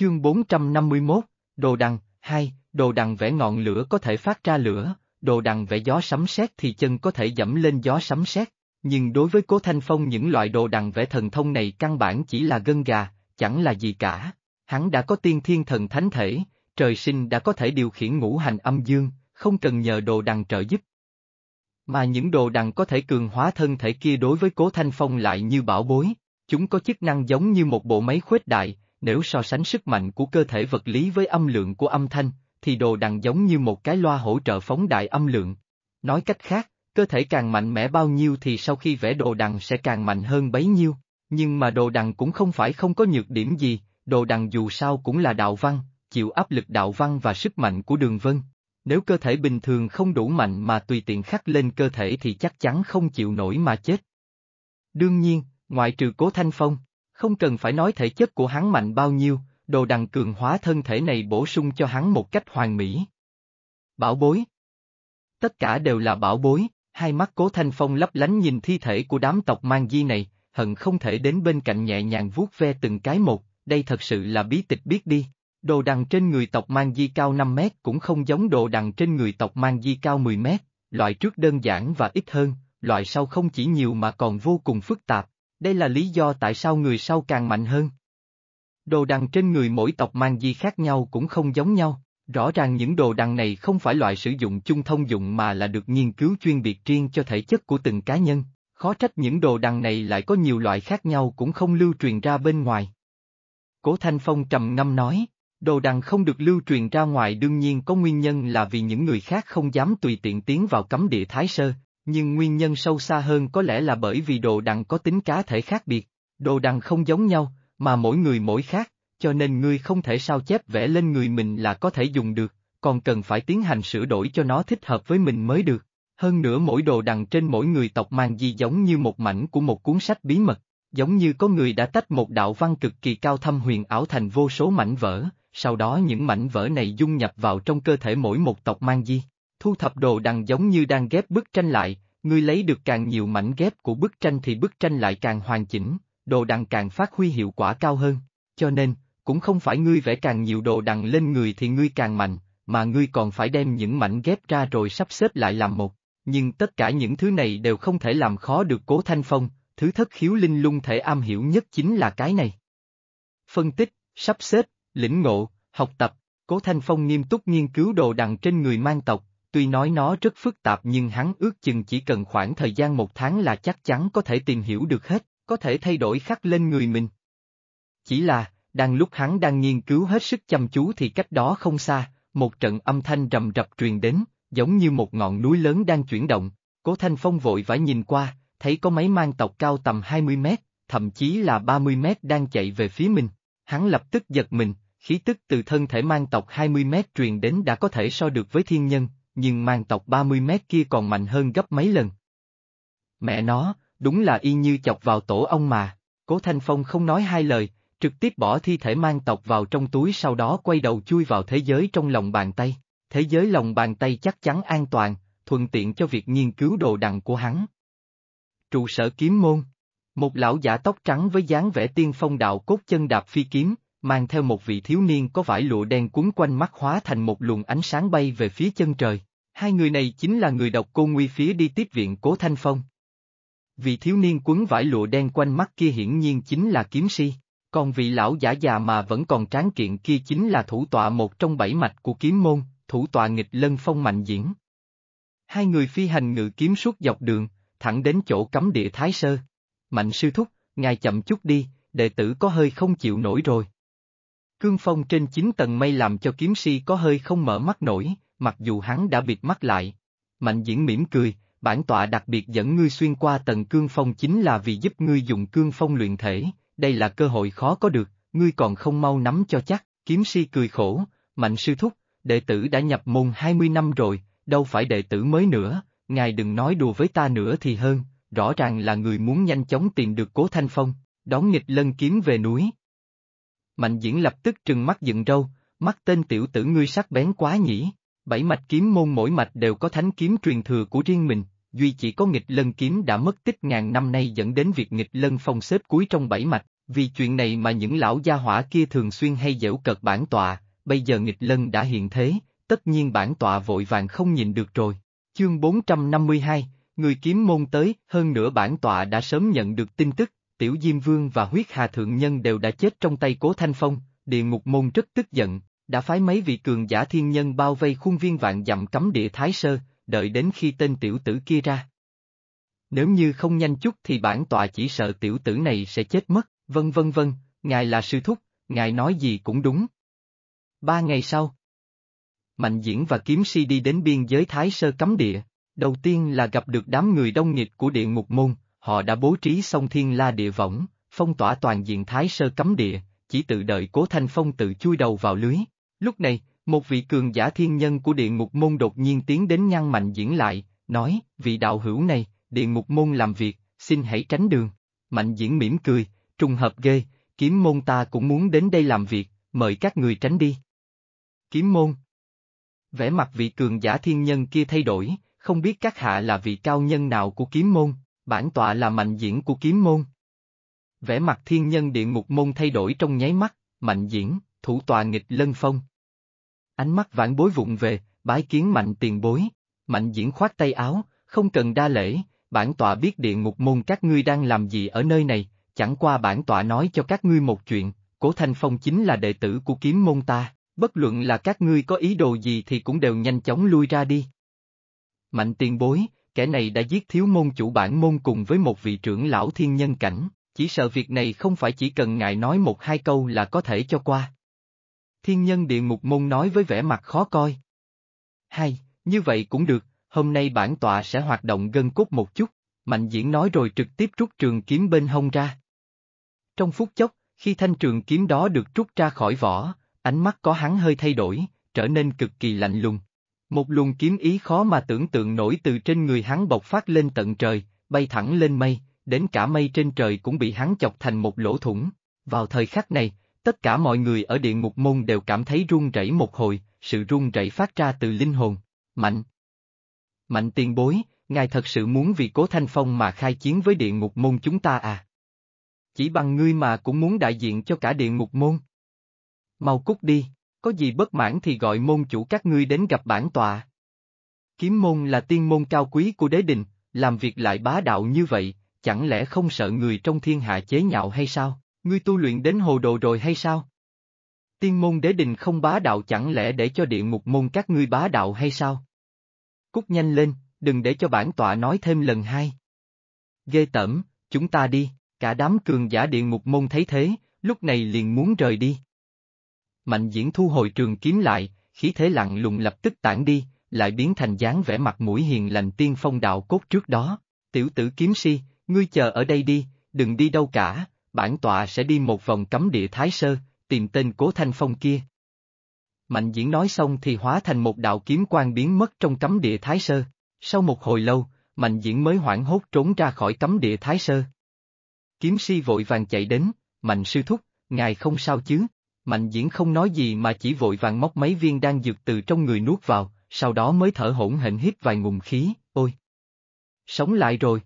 Chương 451, Đồ Đằng, 2, Đồ Đằng vẽ ngọn lửa có thể phát ra lửa, Đồ Đằng vẽ gió sấm sét thì chân có thể dẫm lên gió sấm sét. Nhưng đối với Cố Thanh Phong những loại đồ đằng vẽ thần thông này căn bản chỉ là gân gà, chẳng là gì cả. Hắn đã có tiên thiên thần thánh thể, trời sinh đã có thể điều khiển ngũ hành âm dương, không cần nhờ đồ đằng trợ giúp. Mà những đồ đằng có thể cường hóa thân thể kia đối với Cố Thanh Phong lại như bảo bối, chúng có chức năng giống như một bộ máy khuếch đại, nếu so sánh sức mạnh của cơ thể vật lý với âm lượng của âm thanh, thì đồ đằng giống như một cái loa hỗ trợ phóng đại âm lượng. Nói cách khác, cơ thể càng mạnh mẽ bao nhiêu thì sau khi vẽ đồ đằng sẽ càng mạnh hơn bấy nhiêu, nhưng mà đồ đằng cũng không phải không có nhược điểm gì, đồ đằng dù sao cũng là đạo văn, chịu áp lực đạo văn và sức mạnh của đường vân. Nếu cơ thể bình thường không đủ mạnh mà tùy tiện khắc lên cơ thể thì chắc chắn không chịu nổi mà chết. Đương nhiên, ngoại trừ cố thanh phong, không cần phải nói thể chất của hắn mạnh bao nhiêu, đồ đằng cường hóa thân thể này bổ sung cho hắn một cách hoàn mỹ. Bảo bối Tất cả đều là bảo bối, hai mắt cố thanh phong lấp lánh nhìn thi thể của đám tộc mang di này, hận không thể đến bên cạnh nhẹ nhàng vuốt ve từng cái một, đây thật sự là bí tịch biết đi. Đồ đằng trên người tộc mang di cao 5 mét cũng không giống đồ đằng trên người tộc mang di cao 10 mét, loại trước đơn giản và ít hơn, loại sau không chỉ nhiều mà còn vô cùng phức tạp, đây là lý do tại sao người sau càng mạnh hơn. Đồ đằng trên người mỗi tộc mang gì khác nhau cũng không giống nhau, rõ ràng những đồ đằng này không phải loại sử dụng chung thông dụng mà là được nghiên cứu chuyên biệt riêng cho thể chất của từng cá nhân, khó trách những đồ đằng này lại có nhiều loại khác nhau cũng không lưu truyền ra bên ngoài. Cố Thanh Phong trầm ngâm nói, đồ đằng không được lưu truyền ra ngoài đương nhiên có nguyên nhân là vì những người khác không dám tùy tiện tiến vào cấm địa Thái Sơ, nhưng nguyên nhân sâu xa hơn có lẽ là bởi vì đồ đằng có tính cá thể khác biệt, đồ đằng không giống nhau, mà mỗi người mỗi khác, cho nên ngươi không thể sao chép vẽ lên người mình là có thể dùng được, còn cần phải tiến hành sửa đổi cho nó thích hợp với mình mới được. Hơn nữa mỗi đồ đằng trên mỗi người tộc mang gì giống như một mảnh của một cuốn sách bí mật, giống như có người đã tách một đạo văn cực kỳ cao thâm huyền ảo thành vô số mảnh vỡ, sau đó những mảnh vỡ này dung nhập vào trong cơ thể mỗi một tộc mang di thu thập đồ đằng giống như đang ghép bức tranh lại, ngươi lấy được càng nhiều mảnh ghép của bức tranh thì bức tranh lại càng hoàn chỉnh, đồ đằng càng phát huy hiệu quả cao hơn. Cho nên, cũng không phải ngươi vẽ càng nhiều đồ đằng lên người thì ngươi càng mạnh, mà ngươi còn phải đem những mảnh ghép ra rồi sắp xếp lại làm một. Nhưng tất cả những thứ này đều không thể làm khó được cố thanh phong, thứ thất khiếu linh lung thể am hiểu nhất chính là cái này. Phân tích, sắp xếp, lĩnh ngộ, học tập, cố thanh phong nghiêm túc nghiên cứu đồ đằng trên người mang tộc, tuy nói nó rất phức tạp nhưng hắn ước chừng chỉ cần khoảng thời gian một tháng là chắc chắn có thể tìm hiểu được hết, có thể thay đổi khắc lên người mình. Chỉ là, đang lúc hắn đang nghiên cứu hết sức chăm chú thì cách đó không xa, một trận âm thanh rầm rập truyền đến, giống như một ngọn núi lớn đang chuyển động, cố thanh phong vội vã nhìn qua, thấy có máy mang tộc cao tầm 20 mét, thậm chí là 30 mét đang chạy về phía mình, hắn lập tức giật mình, khí tức từ thân thể mang tộc 20 mét truyền đến đã có thể so được với thiên nhân, nhưng mang tộc 30 mét kia còn mạnh hơn gấp mấy lần. Mẹ nó, đúng là y như chọc vào tổ ông mà, cố Thanh Phong không nói hai lời, trực tiếp bỏ thi thể mang tộc vào trong túi sau đó quay đầu chui vào thế giới trong lòng bàn tay, thế giới lòng bàn tay chắc chắn an toàn, thuận tiện cho việc nghiên cứu đồ đằng của hắn. Trụ sở kiếm môn Một lão giả tóc trắng với dáng vẻ tiên phong đạo cốt chân đạp phi kiếm, mang theo một vị thiếu niên có vải lụa đen cuốn quanh mắt hóa thành một luồng ánh sáng bay về phía chân trời. Hai người này chính là người độc cô nguy phía đi tiếp viện Cố Thanh Phong. Vị thiếu niên quấn vải lụa đen quanh mắt kia hiển nhiên chính là kiếm si, còn vị lão giả già mà vẫn còn tráng kiện kia chính là thủ tọa một trong bảy mạch của kiếm môn, thủ tọa nghịch lân phong mạnh diễn. Hai người phi hành ngự kiếm suốt dọc đường, thẳng đến chỗ cấm địa Thái Sơ. Mạnh sư thúc, ngài chậm chút đi, đệ tử có hơi không chịu nổi rồi. Cương phong trên 9 tầng mây làm cho kiếm si có hơi không mở mắt nổi, mặc dù hắn đã bịt mắt lại. Mạnh diễn mỉm cười, bản tọa đặc biệt dẫn ngươi xuyên qua tầng cương phong chính là vì giúp ngươi dùng cương phong luyện thể, đây là cơ hội khó có được, ngươi còn không mau nắm cho chắc, kiếm si cười khổ, mạnh sư thúc, đệ tử đã nhập môn 20 năm rồi, đâu phải đệ tử mới nữa, ngài đừng nói đùa với ta nữa thì hơn, rõ ràng là người muốn nhanh chóng tìm được cố thanh phong, đón nghịch lân kiếm về núi, Mạnh diễn lập tức trừng mắt dựng râu, mắt tên tiểu tử ngươi sắc bén quá nhỉ. Bảy mạch kiếm môn mỗi mạch đều có thánh kiếm truyền thừa của riêng mình, duy chỉ có nghịch lân kiếm đã mất tích ngàn năm nay dẫn đến việc nghịch lân phong xếp cuối trong bảy mạch, vì chuyện này mà những lão gia hỏa kia thường xuyên hay dễu cợt bản tọa, bây giờ nghịch lân đã hiện thế, tất nhiên bản tọa vội vàng không nhìn được rồi. Chương bốn trăm năm mươi hai, người kiếm môn tới, hơn nữa bản tọa đã sớm nhận được tin tức, Tiểu Diêm Vương và Huyết Hà Thượng Nhân đều đã chết trong tay Cố Thanh Phong, địa ngục môn rất tức giận, đã phái mấy vị cường giả thiên nhân bao vây khuôn viên vạn dặm cấm địa Thái Sơ, đợi đến khi tên tiểu tử kia ra. Nếu như không nhanh chút thì bản tọa chỉ sợ tiểu tử này sẽ chết mất, vân vân vân, ngài là sư thúc, ngài nói gì cũng đúng. Ba ngày sau, Mạnh Diễn và Kiếm Si đi đến biên giới Thái Sơ cấm địa, đầu tiên là gặp được đám người đông nghịch của địa ngục môn, họ đã bố trí xong thiên la địa võng, phong tỏa toàn diện thái sơ cấm địa, chỉ tự đợi cố thanh phong tự chui đầu vào lưới. Lúc này, một vị cường giả thiên nhân của địa ngục môn đột nhiên tiến đến ngăn mạnh diễn lại, nói, vị đạo hữu này, địa ngục môn làm việc, xin hãy tránh đường. Mạnh diễn mỉm cười, trùng hợp ghê, kiếm môn ta cũng muốn đến đây làm việc, mời các người tránh đi. Kiếm môn Vẻ mặt vị cường giả thiên nhân kia thay đổi, không biết các hạ là vị cao nhân nào của kiếm môn bản tọa là mạnh diễn của kiếm môn. Vẻ mặt thiên nhân địa ngục môn thay đổi trong nháy mắt, mạnh diễn, thủ tọa nghịch lân phong. Ánh mắt vãn bối vụng về, bái kiến mạnh tiền bối, mạnh diễn khoát tay áo, không cần đa lễ, bản tọa biết địa ngục môn các ngươi đang làm gì ở nơi này, chẳng qua bản tọa nói cho các ngươi một chuyện, Cố Thanh Phong chính là đệ tử của kiếm môn ta, bất luận là các ngươi có ý đồ gì thì cũng đều nhanh chóng lui ra đi. Mạnh tiền bối, kẻ này đã giết thiếu môn chủ bản môn cùng với một vị trưởng lão thiên nhân cảnh, chỉ sợ việc này không phải chỉ cần ngài nói một hai câu là có thể cho qua. Thiên nhân địa ngục môn nói với vẻ mặt khó coi. Hay, như vậy cũng được, hôm nay bản tọa sẽ hoạt động gân cốt một chút, mạnh diễn nói rồi trực tiếp rút trường kiếm bên hông ra. Trong phút chốc, khi thanh trường kiếm đó được rút ra khỏi vỏ, ánh mắt có hắn hơi thay đổi, trở nên cực kỳ lạnh lùng, một luồng kiếm ý khó mà tưởng tượng nổi từ trên người hắn bộc phát lên tận trời, bay thẳng lên mây, đến cả mây trên trời cũng bị hắn chọc thành một lỗ thủng. Vào thời khắc này, tất cả mọi người ở địa ngục môn đều cảm thấy run rẩy một hồi, sự run rẩy phát ra từ linh hồn. Mạnh! Mạnh tiền bối, ngài thật sự muốn vì cố thanh phong mà khai chiến với địa ngục môn chúng ta à? Chỉ bằng ngươi mà cũng muốn đại diện cho cả địa ngục môn. Mau cút đi! có gì bất mãn thì gọi môn chủ các ngươi đến gặp bản tòa. Kiếm môn là tiên môn cao quý của đế đình, làm việc lại bá đạo như vậy, chẳng lẽ không sợ người trong thiên hạ chế nhạo hay sao, ngươi tu luyện đến hồ đồ rồi hay sao? Tiên môn đế đình không bá đạo chẳng lẽ để cho địa ngục môn các ngươi bá đạo hay sao? Cút nhanh lên, đừng để cho bản tọa nói thêm lần hai. Ghê tởm, chúng ta đi, cả đám cường giả địa ngục môn thấy thế, lúc này liền muốn rời đi. Mạnh diễn thu hồi trường kiếm lại, khí thế lặng lùng lập tức tản đi, lại biến thành dáng vẻ mặt mũi hiền lành tiên phong đạo cốt trước đó. Tiểu tử kiếm si, ngươi chờ ở đây đi, đừng đi đâu cả, bản tọa sẽ đi một vòng cấm địa Thái Sơ, tìm tên cố thanh phong kia. Mạnh diễn nói xong thì hóa thành một đạo kiếm quan biến mất trong cấm địa Thái Sơ. Sau một hồi lâu, Mạnh diễn mới hoảng hốt trốn ra khỏi cấm địa Thái Sơ. Kiếm si vội vàng chạy đến, Mạnh sư thúc, ngài không sao chứ? Mạnh diễn không nói gì mà chỉ vội vàng móc mấy viên đan dược từ trong người nuốt vào, sau đó mới thở hổn hển hít vài ngụm khí, ôi! Sống lại rồi!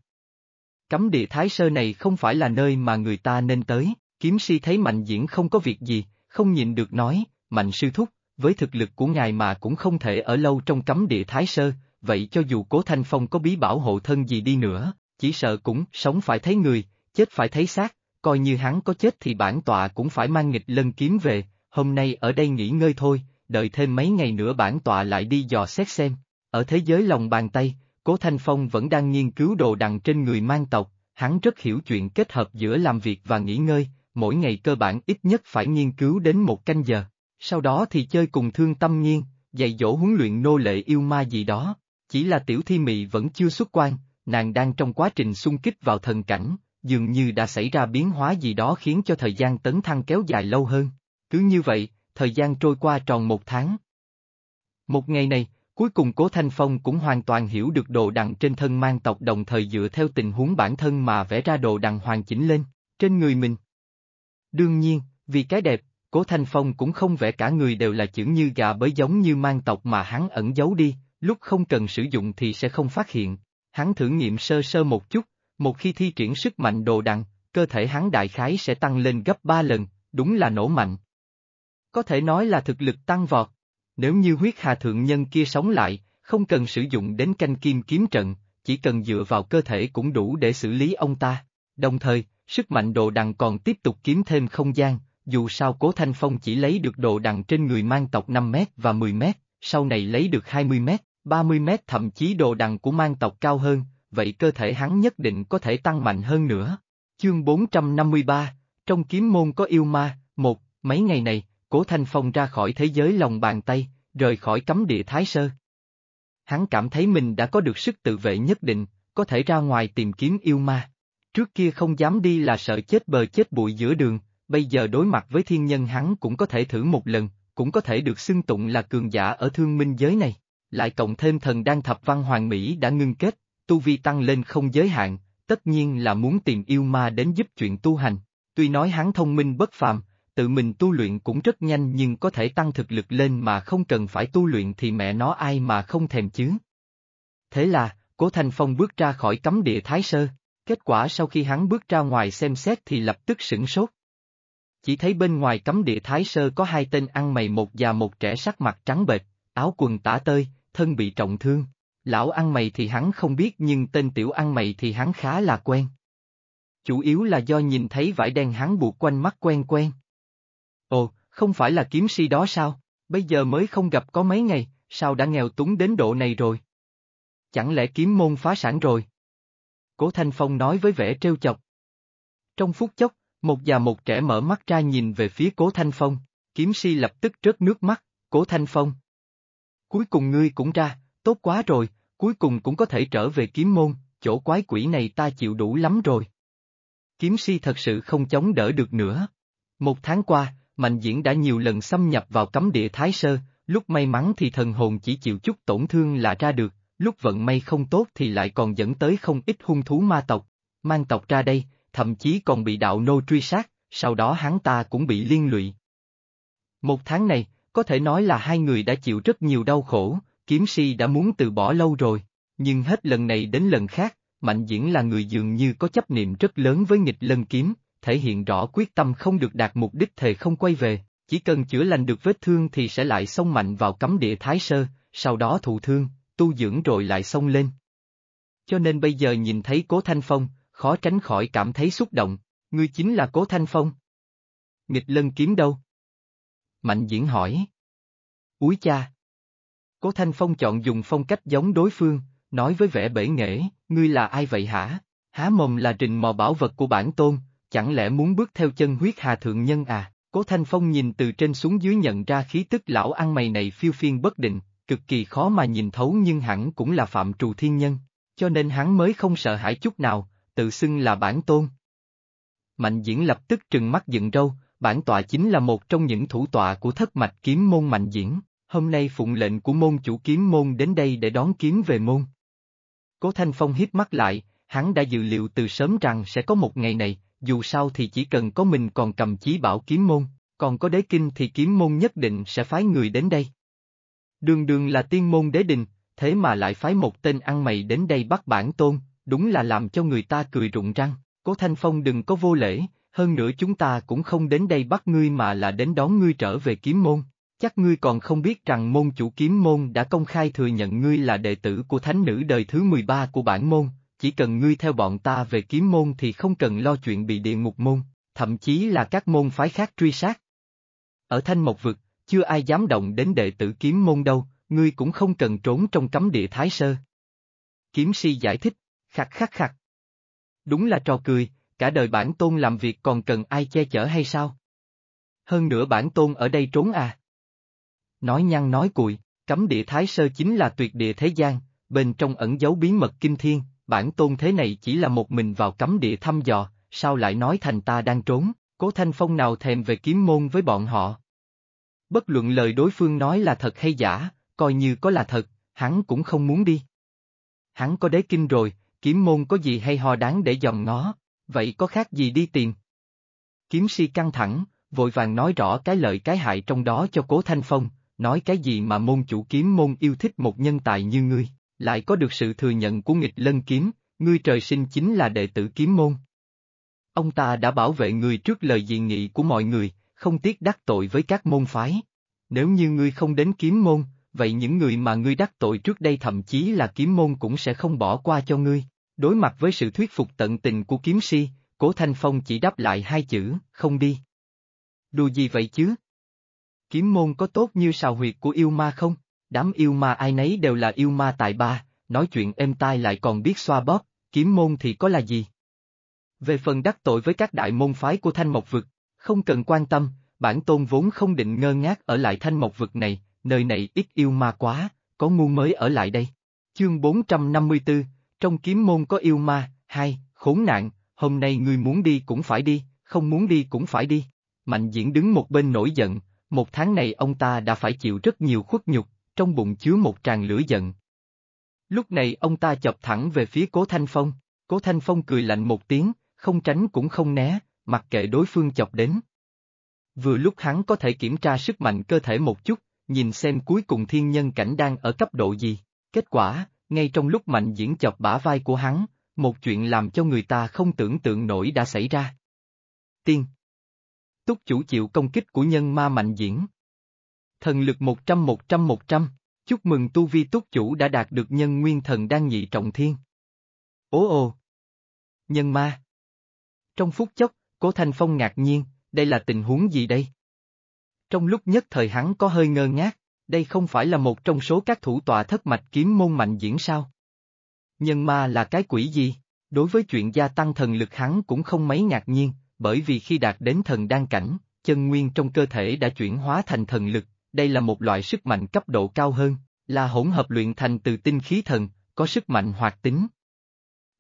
Cấm địa thái sơ này không phải là nơi mà người ta nên tới, kiếm si thấy mạnh diễn không có việc gì, không nhìn được nói, mạnh sư thúc, với thực lực của ngài mà cũng không thể ở lâu trong cấm địa thái sơ, vậy cho dù cố thanh phong có bí bảo hộ thân gì đi nữa, chỉ sợ cũng sống phải thấy người, chết phải thấy xác, coi như hắn có chết thì bản tọa cũng phải mang nghịch lân kiếm về, hôm nay ở đây nghỉ ngơi thôi, đợi thêm mấy ngày nữa bản tọa lại đi dò xét xem. Ở thế giới lòng bàn tay, Cố Thanh Phong vẫn đang nghiên cứu đồ đằng trên người mang tộc, hắn rất hiểu chuyện kết hợp giữa làm việc và nghỉ ngơi, mỗi ngày cơ bản ít nhất phải nghiên cứu đến một canh giờ, sau đó thì chơi cùng thương tâm nhiên, dạy dỗ huấn luyện nô lệ yêu ma gì đó. Chỉ là tiểu thi mị vẫn chưa xuất quan, nàng đang trong quá trình xung kích vào thần cảnh, dường như đã xảy ra biến hóa gì đó khiến cho thời gian tấn thăng kéo dài lâu hơn. Cứ như vậy, thời gian trôi qua tròn một tháng. Một ngày này, cuối cùng Cố Thanh Phong cũng hoàn toàn hiểu được đồ đằng trên thân mang tộc đồng thời dựa theo tình huống bản thân mà vẽ ra đồ đằng hoàn chỉnh lên, trên người mình. Đương nhiên, vì cái đẹp, Cố Thanh Phong cũng không vẽ cả người đều là chữ như gà bởi giống như mang tộc mà hắn ẩn giấu đi, lúc không cần sử dụng thì sẽ không phát hiện. Hắn thử nghiệm sơ sơ một chút, một khi thi triển sức mạnh đồ đằng, cơ thể hắn đại khái sẽ tăng lên gấp 3 lần, đúng là nổ mạnh. Có thể nói là thực lực tăng vọt. Nếu như huyết hà thượng nhân kia sống lại, không cần sử dụng đến canh kim kiếm trận, chỉ cần dựa vào cơ thể cũng đủ để xử lý ông ta. Đồng thời, sức mạnh đồ đằng còn tiếp tục kiếm thêm không gian, dù sao Cố Thanh Phong chỉ lấy được đồ đằng trên người mang tộc 5m và 10m, sau này lấy được 20m, 30m thậm chí đồ đằng của mang tộc cao hơn, vậy cơ thể hắn nhất định có thể tăng mạnh hơn nữa. Chương 453, trong kiếm môn có yêu ma, một, mấy ngày này, Cố Thanh Phong ra khỏi thế giới lòng bàn tay, rời khỏi cấm địa Thái Sơ. Hắn cảm thấy mình đã có được sức tự vệ nhất định, có thể ra ngoài tìm kiếm yêu ma. Trước kia không dám đi là sợ chết bờ chết bụi giữa đường, bây giờ đối mặt với thiên nhân hắn cũng có thể thử một lần, cũng có thể được xưng tụng là cường giả ở thương minh giới này. Lại cộng thêm thần đan thập văn hoàng Mỹ đã ngưng kết, tu vi tăng lên không giới hạn, tất nhiên là muốn tìm yêu ma đến giúp chuyện tu hành. Tuy nói hắn thông minh bất phàm, tự mình tu luyện cũng rất nhanh nhưng có thể tăng thực lực lên mà không cần phải tu luyện thì mẹ nó ai mà không thèm chứ. Thế là, Cố Thanh Phong bước ra khỏi cấm địa Thái Sơ, kết quả sau khi hắn bước ra ngoài xem xét thì lập tức sửng sốt. Chỉ thấy bên ngoài cấm địa Thái Sơ có hai tên ăn mày một già một trẻ sắc mặt trắng bệch, áo quần tả tơi, thân bị trọng thương, Lão ăn mày thì hắn không biết nhưng tên tiểu ăn mày thì hắn khá là quen. Chủ yếu là do nhìn thấy vải đen hắn buộc quanh mắt quen quen. Ồ, không phải là kiếm si đó sao, bây giờ mới không gặp có mấy ngày, sao đã nghèo túng đến độ này rồi? Chẳng lẽ kiếm môn phá sản rồi? Cố Thanh Phong nói với vẻ trêu chọc. Trong phút chốc, một già một trẻ mở mắt ra nhìn về phía Cố Thanh Phong, kiếm si lập tức rớt nước mắt, Cố Thanh Phong. Cuối cùng ngươi cũng ra, tốt quá rồi, cuối cùng cũng có thể trở về kiếm môn, chỗ quái quỷ này ta chịu đủ lắm rồi. Kiếm si thật sự không chống đỡ được nữa. Một tháng qua, Mạnh Diễn đã nhiều lần xâm nhập vào cấm địa Thái Sơ, lúc may mắn thì thần hồn chỉ chịu chút tổn thương là ra được, lúc vận may không tốt thì lại còn dẫn tới không ít hung thú ma tộc, mang tộc ra đây, thậm chí còn bị đạo nô truy sát, sau đó hắn ta cũng bị liên lụy. Một tháng này, có thể nói là hai người đã chịu rất nhiều đau khổ, kiếm si đã muốn từ bỏ lâu rồi, nhưng hết lần này đến lần khác, Mạnh Diễn là người dường như có chấp niệm rất lớn với nghịch lân kiếm, thể hiện rõ quyết tâm không được đạt mục đích thề không quay về, chỉ cần chữa lành được vết thương thì sẽ lại xông mạnh vào cấm địa Thái Sơ, sau đó thụ thương, tu dưỡng rồi lại xông lên. Cho nên bây giờ nhìn thấy Cố Thanh Phong, khó tránh khỏi cảm thấy xúc động, ngươi chính là Cố Thanh Phong. Nghịch lân kiếm đâu? Mạnh diễn hỏi. Úi cha! Cố Thanh Phong chọn dùng phong cách giống đối phương, nói với vẻ bể nghệ, ngươi là ai vậy hả? Há mồm là trình mò bảo vật của bản tôn, chẳng lẽ muốn bước theo chân huyết hà thượng nhân à? Cố Thanh Phong nhìn từ trên xuống dưới nhận ra khí tức lão ăn mày này phiêu phiên bất định, cực kỳ khó mà nhìn thấu nhưng hẳn cũng là phạm trù thiên nhân, cho nên hắn mới không sợ hãi chút nào, tự xưng là bản tôn. Mạnh diễn lập tức trừng mắt dựng râu, bản tọa chính là một trong những thủ tọa của thất mạch kiếm môn mạnh diễn. Hôm nay phụng lệnh của môn chủ kiếm môn đến đây để đón kiếm về môn. Cố Thanh Phong hiếp mắt lại, hắn đã dự liệu từ sớm rằng sẽ có một ngày này, dù sao thì chỉ cần có mình còn cầm chí bảo kiếm môn, còn có đế kinh thì kiếm môn nhất định sẽ phái người đến đây. Đường đường là tiên môn đế đình, thế mà lại phái một tên ăn mày đến đây bắt bản tôn, đúng là làm cho người ta cười rụng răng, cố Thanh Phong đừng có vô lễ, hơn nữa chúng ta cũng không đến đây bắt ngươi mà là đến đón ngươi trở về kiếm môn. Chắc ngươi còn không biết rằng môn chủ kiếm môn đã công khai thừa nhận ngươi là đệ tử của thánh nữ đời thứ 13 của bản môn, chỉ cần ngươi theo bọn ta về kiếm môn thì không cần lo chuyện bị địa ngục môn, thậm chí là các môn phái khác truy sát. Ở Thanh Mộc Vực, chưa ai dám động đến đệ tử kiếm môn đâu, ngươi cũng không cần trốn trong cấm địa Thái Sơ. Kiếm si giải thích, khặt khắc khặt. Đúng là trò cười, cả đời bản tôn làm việc còn cần ai che chở hay sao? Hơn nữa bản tôn ở đây trốn à? nói nhăn nói cuội, cấm địa thái sơ chính là tuyệt địa thế gian, bên trong ẩn giấu bí mật kinh thiên, bản tôn thế này chỉ là một mình vào cấm địa thăm dò, sao lại nói thành ta đang trốn, cố thanh phong nào thèm về kiếm môn với bọn họ. Bất luận lời đối phương nói là thật hay giả, coi như có là thật, hắn cũng không muốn đi. Hắn có đế kinh rồi, kiếm môn có gì hay ho đáng để dòm ngó, vậy có khác gì đi tìm. Kiếm si căng thẳng, vội vàng nói rõ cái lợi cái hại trong đó cho cố thanh phong, nói cái gì mà môn chủ kiếm môn yêu thích một nhân tài như ngươi, lại có được sự thừa nhận của nghịch lân kiếm, ngươi trời sinh chính là đệ tử kiếm môn. Ông ta đã bảo vệ ngươi trước lời dị nghị của mọi người, không tiếc đắc tội với các môn phái. Nếu như ngươi không đến kiếm môn, vậy những người mà ngươi đắc tội trước đây thậm chí là kiếm môn cũng sẽ không bỏ qua cho ngươi. Đối mặt với sự thuyết phục tận tình của kiếm si, Cố Thanh Phong chỉ đáp lại hai chữ, không đi. Đùa gì vậy chứ, Kiếm môn có tốt như sào huyệt của yêu ma không? Đám yêu ma ai nấy đều là yêu ma tại ba, nói chuyện êm tai lại còn biết xoa bóp, kiếm môn thì có là gì? Về phần đắc tội với các đại môn phái của Thanh Mộc Vực, không cần quan tâm, bản tôn vốn không định ngơ ngác ở lại Thanh Mộc Vực này, nơi này ít yêu ma quá, có ngu mới ở lại đây. Chương 454, trong kiếm môn có yêu ma, hai, khốn nạn, hôm nay người muốn đi cũng phải đi, không muốn đi cũng phải đi. Mạnh diễn đứng một bên nổi giận, một tháng này ông ta đã phải chịu rất nhiều khuất nhục, trong bụng chứa một tràn lửa giận. Lúc này ông ta chọc thẳng về phía Cố Thanh Phong, Cố Thanh Phong cười lạnh một tiếng, không tránh cũng không né, mặc kệ đối phương chọc đến. Vừa lúc hắn có thể kiểm tra sức mạnh cơ thể một chút, nhìn xem cuối cùng thiên nhân cảnh đang ở cấp độ gì. Kết quả, ngay trong lúc mạnh diễn chọc bả vai của hắn, một chuyện làm cho người ta không tưởng tượng nổi đã xảy ra. Tiên túc chủ chịu công kích của nhân ma mạnh diễn. Thần lực 100-100-100, chúc mừng tu vi túc chủ đã đạt được nhân nguyên thần đang nhị trọng thiên. Ố ô, Nhân ma! Trong phút chốc, cố Thanh Phong ngạc nhiên, đây là tình huống gì đây? Trong lúc nhất thời hắn có hơi ngơ ngác, đây không phải là một trong số các thủ tọa thất mạch kiếm môn mạnh diễn sao? Nhân ma là cái quỷ gì? Đối với chuyện gia tăng thần lực hắn cũng không mấy ngạc nhiên, bởi vì khi đạt đến thần đan cảnh, chân nguyên trong cơ thể đã chuyển hóa thành thần lực, đây là một loại sức mạnh cấp độ cao hơn, là hỗn hợp luyện thành từ tinh khí thần, có sức mạnh hoạt tính.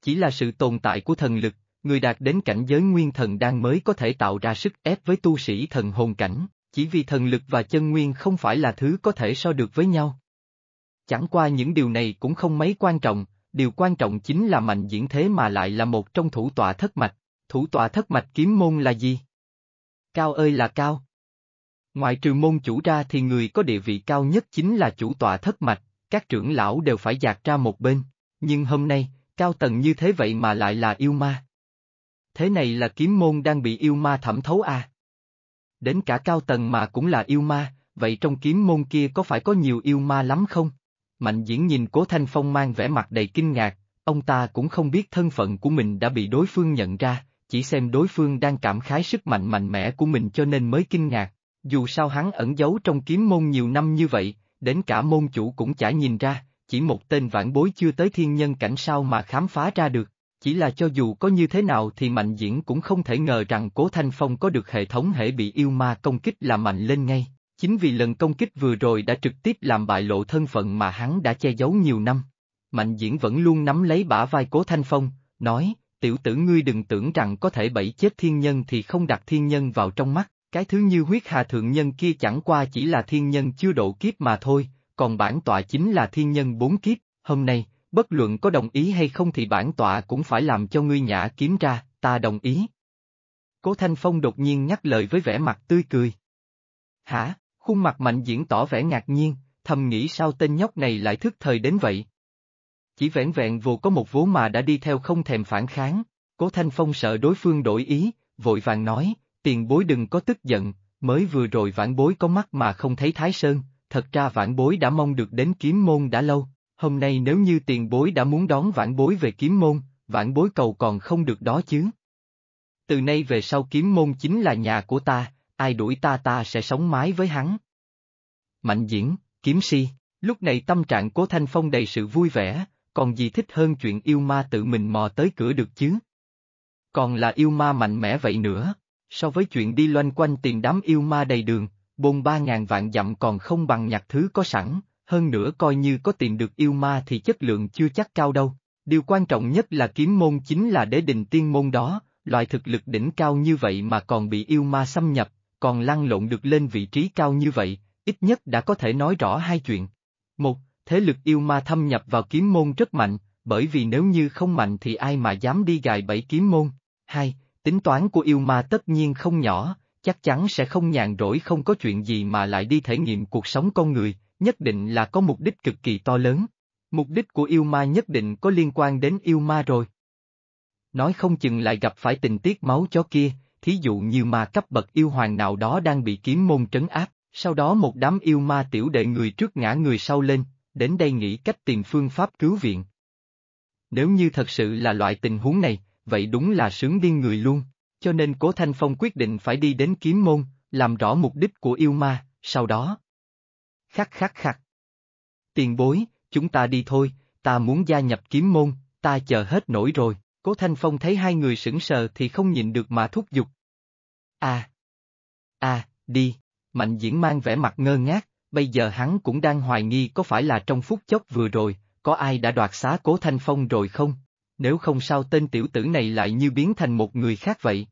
Chỉ là sự tồn tại của thần lực, người đạt đến cảnh giới nguyên thần đan mới có thể tạo ra sức ép với tu sĩ thần hồn cảnh, chỉ vì thần lực và chân nguyên không phải là thứ có thể so được với nhau. Chẳng qua những điều này cũng không mấy quan trọng, điều quan trọng chính là mạnh diễn thế mà lại là một trong thủ tọa thất mạch, thủ tọa thất mạch kiếm môn là gì? Cao ơi là cao. Ngoại trừ môn chủ ra thì người có địa vị cao nhất chính là chủ tọa thất mạch, các trưởng lão đều phải dạt ra một bên, nhưng hôm nay, cao tầng như thế vậy mà lại là yêu ma. Thế này là kiếm môn đang bị yêu ma thẩm thấu à? Đến cả cao tầng mà cũng là yêu ma, vậy trong kiếm môn kia có phải có nhiều yêu ma lắm không? Mạnh diễn nhìn Cố Thanh Phong mang vẻ mặt đầy kinh ngạc, ông ta cũng không biết thân phận của mình đã bị đối phương nhận ra, chỉ xem đối phương đang cảm khái sức mạnh mạnh mẽ của mình cho nên mới kinh ngạc. Dù sao hắn ẩn giấu trong kiếm môn nhiều năm như vậy, đến cả môn chủ cũng chả nhìn ra, chỉ một tên vãn bối chưa tới thiên nhân cảnh sao mà khám phá ra được. Chỉ là cho dù có như thế nào thì Mạnh Diễn cũng không thể ngờ rằng Cố Thanh Phong có được hệ thống hệ bị yêu ma công kích là mạnh lên ngay. Chính vì lần công kích vừa rồi đã trực tiếp làm bại lộ thân phận mà hắn đã che giấu nhiều năm. Mạnh Diễn vẫn luôn nắm lấy bả vai Cố Thanh Phong, nói, tiểu tử ngươi đừng tưởng rằng có thể bẫy chết thiên nhân thì không đặt thiên nhân vào trong mắt, cái thứ như huyết hà thượng nhân kia chẳng qua chỉ là thiên nhân chưa độ kiếp mà thôi, còn bản tọa chính là thiên nhân bốn kiếp, hôm nay, bất luận có đồng ý hay không thì bản tọa cũng phải làm cho ngươi nhã kiếm ra, ta đồng ý. Cố Thanh Phong đột nhiên nhắc lời với vẻ mặt tươi cười. Hả, khuôn mặt mạnh diễn tỏ vẻ ngạc nhiên, thầm nghĩ sao tên nhóc này lại thức thời đến vậy, chỉ vẻn vẹn vồ có một vố mà đã đi theo không thèm phản kháng. Cố Thanh Phong sợ đối phương đổi ý, vội vàng nói, tiền bối đừng có tức giận, mới vừa rồi vãn bối có mắt mà không thấy Thái Sơn, thật ra vãn bối đã mong được đến kiếm môn đã lâu, hôm nay nếu như tiền bối đã muốn đón vãn bối về kiếm môn, vãn bối cầu còn không được đó chứ. Từ nay về sau kiếm môn chính là nhà của ta, ai đuổi ta ta sẽ sống mái với hắn. Mạnh diễn, kiếm si, lúc này tâm trạng cố Thanh Phong đầy sự vui vẻ, còn gì thích hơn chuyện yêu ma tự mình mò tới cửa được chứ. Còn là yêu ma mạnh mẽ vậy nữa, so với chuyện đi loanh quanh tìm đám yêu ma đầy đường, bồn ba ngàn vạn dặm còn không bằng nhặt thứ có sẵn, hơn nữa coi như có tìm được yêu ma thì chất lượng chưa chắc cao đâu. Điều quan trọng nhất là kiếm môn chính là đế đình tiên môn đó, loại thực lực đỉnh cao như vậy mà còn bị yêu ma xâm nhập, còn lăn lộn được lên vị trí cao như vậy, ít nhất đã có thể nói rõ hai chuyện. Một, thế lực yêu ma thâm nhập vào kiếm môn rất mạnh, bởi vì nếu như không mạnh thì ai mà dám đi gài bẫy kiếm môn. Hai, tính toán của yêu ma tất nhiên không nhỏ, chắc chắn sẽ không nhàn rỗi không có chuyện gì mà lại đi thể nghiệm cuộc sống con người, nhất định là có mục đích cực kỳ to lớn. Mục đích của yêu ma nhất định có liên quan đến yêu ma rồi. Nói không chừng lại gặp phải tình tiết máu chó kia, thí dụ như ma cấp bậc yêu hoàng nào đó đang bị kiếm môn trấn áp, sau đó một đám yêu ma tiểu đệ người trước ngã người sau lên, đến đây nghĩ cách tìm phương pháp cứu viện. Nếu như thật sự là loại tình huống này, vậy đúng là sướng điên người luôn, cho nên Cố Thanh Phong quyết định phải đi đến kiếm môn, làm rõ mục đích của yêu ma, sau đó. Khắc khắc khắc. Tiền bối, chúng ta đi thôi, ta muốn gia nhập kiếm môn, ta chờ hết nổi rồi, Cố Thanh Phong thấy hai người sững sờ thì không nhìn được mà thúc giục. A, à. a, à, đi, Mạnh Diễn mang vẻ mặt ngơ ngác, bây giờ hắn cũng đang hoài nghi có phải là trong phút chốc vừa rồi, có ai đã đoạt xá cố thanh phong rồi không? Nếu không sao tên tiểu tử này lại như biến thành một người khác vậy.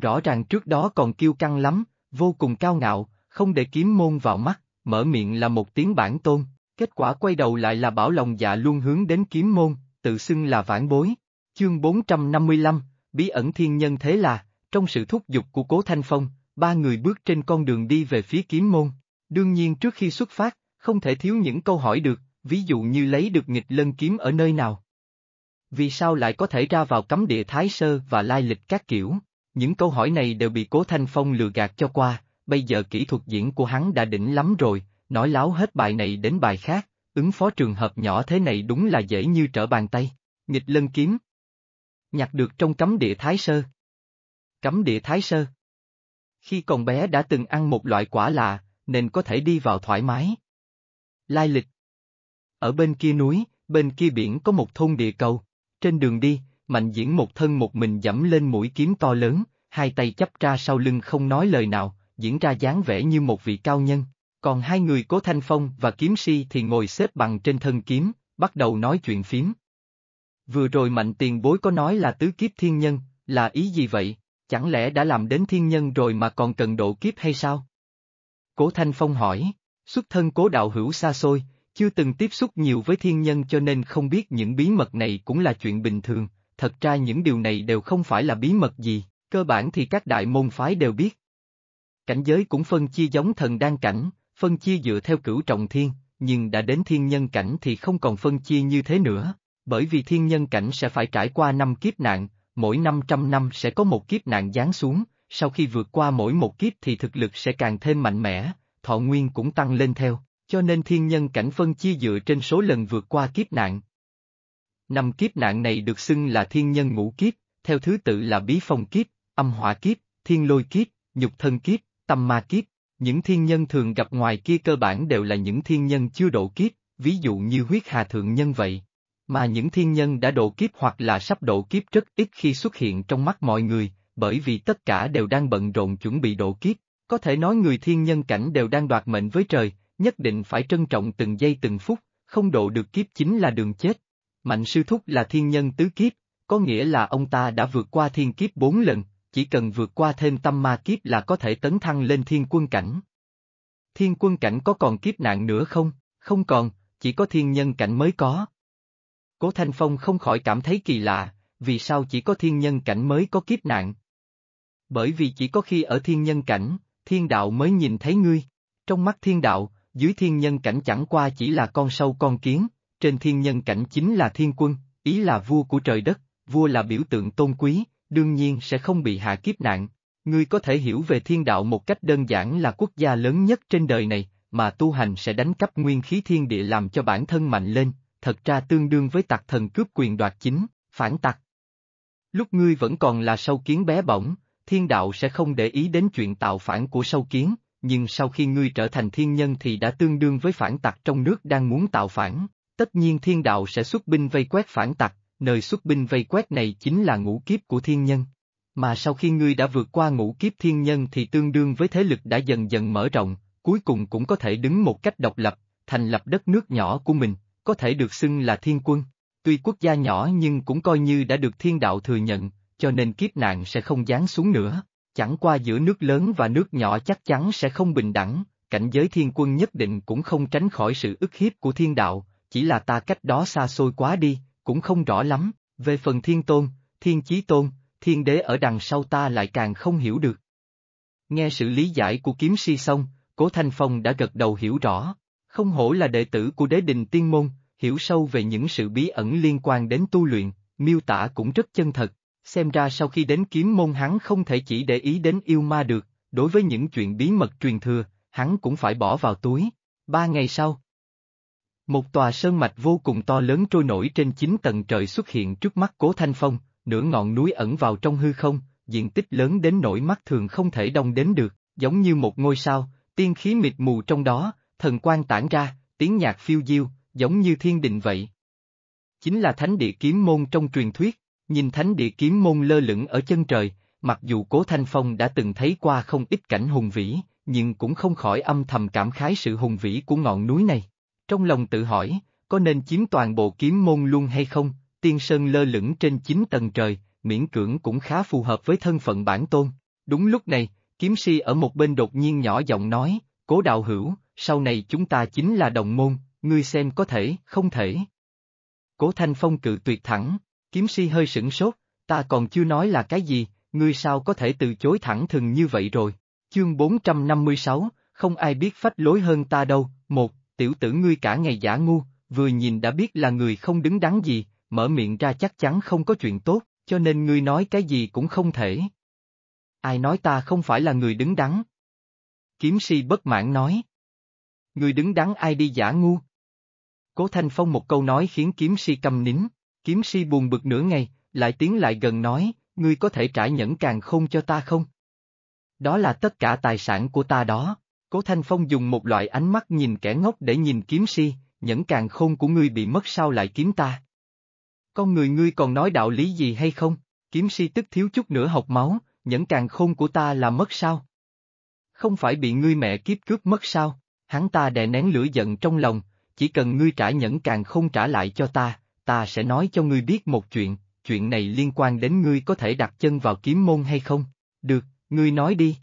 Rõ ràng trước đó còn kiêu căng lắm, vô cùng cao ngạo, không để kiếm môn vào mắt, mở miệng là một tiếng bản tôn, kết quả quay đầu lại là bảo lòng dạ luôn hướng đến kiếm môn, tự xưng là vãn bối. Chương 455, bí ẩn thiên nhân thế là, trong sự thúc giục của Cố Thanh Phong, ba người bước trên con đường đi về phía kiếm môn, Đương nhiên trước khi xuất phát, không thể thiếu những câu hỏi được, ví dụ như lấy được nghịch lân kiếm ở nơi nào. Vì sao lại có thể ra vào cấm địa Thái Sơ và lai lịch các kiểu? Những câu hỏi này đều bị Cố Thanh Phong lừa gạt cho qua, bây giờ kỹ thuật diễn của hắn đã đỉnh lắm rồi, nói láo hết bài này đến bài khác, ứng phó trường hợp nhỏ thế này đúng là dễ như trở bàn tay. Nghịch lân kiếm. Nhặt được trong cấm địa Thái Sơ. Cấm địa Thái Sơ. Khi còn bé đã từng ăn một loại quả lạ, nên có thể đi vào thoải mái. Lai lịch Ở bên kia núi, bên kia biển có một thôn địa cầu. Trên đường đi, Mạnh Diễn một thân một mình dẫm lên mũi kiếm to lớn, hai tay chấp ra sau lưng không nói lời nào, diễn ra dáng vẻ như một vị cao nhân. Còn hai người Cố Thanh Phong và Kiếm Si thì ngồi xếp bằng trên thân kiếm, bắt đầu nói chuyện phím. Vừa rồi Mạnh Tiền Bối có nói là tứ kiếp thiên nhân, là ý gì vậy? Chẳng lẽ đã làm đến thiên nhân rồi mà còn cần độ kiếp hay sao? Cố Thanh Phong hỏi, xuất thân cố đạo hữu xa xôi, chưa từng tiếp xúc nhiều với thiên nhân cho nên không biết những bí mật này cũng là chuyện bình thường, thật ra những điều này đều không phải là bí mật gì, cơ bản thì các đại môn phái đều biết. Cảnh giới cũng phân chia giống thần đan cảnh, phân chia dựa theo cửu trọng thiên, nhưng đã đến thiên nhân cảnh thì không còn phân chia như thế nữa, bởi vì thiên nhân cảnh sẽ phải trải qua năm kiếp nạn, mỗi 500 năm sẽ có một kiếp nạn giáng xuống, sau khi vượt qua mỗi một kiếp thì thực lực sẽ càng thêm mạnh mẽ, thọ nguyên cũng tăng lên theo, cho nên thiên nhân cảnh phân chia dựa trên số lần vượt qua kiếp nạn. Năm kiếp nạn này được xưng là thiên nhân ngũ kiếp, theo thứ tự là bí phong kiếp, âm hỏa kiếp, thiên lôi kiếp, nhục thân kiếp, tâm ma kiếp. Những thiên nhân thường gặp ngoài kia cơ bản đều là những thiên nhân chưa độ kiếp, ví dụ như huyết hà thượng nhân vậy. Mà những thiên nhân đã độ kiếp hoặc là sắp độ kiếp rất ít khi xuất hiện trong mắt mọi người, bởi vì tất cả đều đang bận rộn chuẩn bị độ kiếp, có thể nói người thiên nhân cảnh đều đang đoạt mệnh với trời, nhất định phải trân trọng từng giây từng phút, không độ được kiếp chính là đường chết. Mạnh sư thúc là thiên nhân tứ kiếp, có nghĩa là ông ta đã vượt qua thiên kiếp bốn lần, chỉ cần vượt qua thêm tâm ma kiếp là có thể tấn thăng lên thiên quân cảnh. Thiên quân cảnh có còn kiếp nạn nữa không? Không còn, chỉ có thiên nhân cảnh mới có. Cố Thanh Phong không khỏi cảm thấy kỳ lạ, vì sao chỉ có thiên nhân cảnh mới có kiếp nạn, bởi vì chỉ có khi ở thiên nhân cảnh, thiên đạo mới nhìn thấy ngươi. Trong mắt thiên đạo, dưới thiên nhân cảnh chẳng qua chỉ là con sâu con kiến, trên thiên nhân cảnh chính là thiên quân, ý là vua của trời đất, vua là biểu tượng tôn quý, đương nhiên sẽ không bị hạ kiếp nạn. Ngươi có thể hiểu về thiên đạo một cách đơn giản là quốc gia lớn nhất trên đời này, mà tu hành sẽ đánh cắp nguyên khí thiên địa làm cho bản thân mạnh lên, thật ra tương đương với tạc thần cướp quyền đoạt chính, phản tặc. Lúc ngươi vẫn còn là sâu kiến bé bỏng, thiên đạo sẽ không để ý đến chuyện tạo phản của sâu kiến, nhưng sau khi ngươi trở thành thiên nhân thì đã tương đương với phản tặc trong nước đang muốn tạo phản, tất nhiên thiên đạo sẽ xuất binh vây quét phản tặc, nơi xuất binh vây quét này chính là ngũ kiếp của thiên nhân. Mà sau khi ngươi đã vượt qua ngũ kiếp thiên nhân thì tương đương với thế lực đã dần dần mở rộng, cuối cùng cũng có thể đứng một cách độc lập, thành lập đất nước nhỏ của mình, có thể được xưng là thiên quân. Tuy quốc gia nhỏ nhưng cũng coi như đã được thiên đạo thừa nhận, cho nên kiếp nạn sẽ không giáng xuống nữa. Chẳng qua giữa nước lớn và nước nhỏ chắc chắn sẽ không bình đẳng, cảnh giới thiên quân nhất định cũng không tránh khỏi sự ức hiếp của thiên đạo, chỉ là ta cách đó xa xôi quá đi, cũng không rõ lắm. Về phần thiên tôn, thiên chí tôn, thiên đế ở đằng sau ta lại càng không hiểu được. Nghe sự lý giải của kiếm si xong, Cố Thanh Phong đã gật đầu hiểu rõ, không hổ là đệ tử của đế đình tiên môn, hiểu sâu về những sự bí ẩn liên quan đến tu luyện, miêu tả cũng rất chân thật, Xem ra sau khi đến kiếm môn hắn không thể chỉ để ý đến yêu ma được, đối với những chuyện bí mật truyền thừa, hắn cũng phải bỏ vào túi. Ba ngày sau, một tòa sơn mạch vô cùng to lớn trôi nổi trên chín tầng trời xuất hiện trước mắt Cố Thanh Phong, nửa ngọn núi ẩn vào trong hư không, diện tích lớn đến nỗi mắt thường không thể đông đến được, giống như một ngôi sao, tiên khí mịt mù trong đó, thần quang tản ra, tiếng nhạc phiêu diêu, giống như thiên đình vậy. Chính là thánh địa kiếm môn trong truyền thuyết. Nhìn thánh địa kiếm môn lơ lửng ở chân trời, mặc dù Cố Thanh Phong đã từng thấy qua không ít cảnh hùng vĩ, nhưng cũng không khỏi âm thầm cảm khái sự hùng vĩ của ngọn núi này. Trong lòng tự hỏi, có nên chiếm toàn bộ kiếm môn luôn hay không, tiên sơn lơ lửng trên 9 tầng trời, miễn cưỡng cũng khá phù hợp với thân phận bản tôn. Đúng lúc này, kiếm si ở một bên đột nhiên nhỏ giọng nói, cố đạo hữu, sau này chúng ta chính là đồng môn, ngươi xem có thể, không thể. Cố Thanh Phong cự tuyệt thẳng, Kiếm si hơi sửng sốt, ta còn chưa nói là cái gì, ngươi sao có thể từ chối thẳng thừng như vậy rồi. Chương 456, không ai biết phách lối hơn ta đâu, một, tiểu tử ngươi cả ngày giả ngu, vừa nhìn đã biết là người không đứng đắn gì, mở miệng ra chắc chắn không có chuyện tốt, cho nên ngươi nói cái gì cũng không thể. Ai nói ta không phải là người đứng đắn? Kiếm si bất mãn nói. Người đứng đắn ai đi giả ngu? Cố Thanh Phong một câu nói khiến kiếm si cầm nín. Kiếm si buồn bực nửa ngày, lại tiến lại gần nói, ngươi có thể trả nhẫn càng không cho ta không? Đó là tất cả tài sản của ta đó. Cố Thanh Phong dùng một loại ánh mắt nhìn kẻ ngốc để nhìn kiếm si, nhẫn càng khôn của ngươi bị mất sao lại kiếm ta. Con người ngươi còn nói đạo lý gì hay không? Kiếm si tức thiếu chút nữa học máu, nhẫn càng khôn của ta là mất sao? Không phải bị ngươi mẹ kiếp cướp mất sao? Hắn ta đè nén lửa giận trong lòng, chỉ cần ngươi trả nhẫn càng không trả lại cho ta, ta sẽ nói cho ngươi biết một chuyện, chuyện này liên quan đến ngươi có thể đặt chân vào kiếm môn hay không? Được, ngươi nói đi.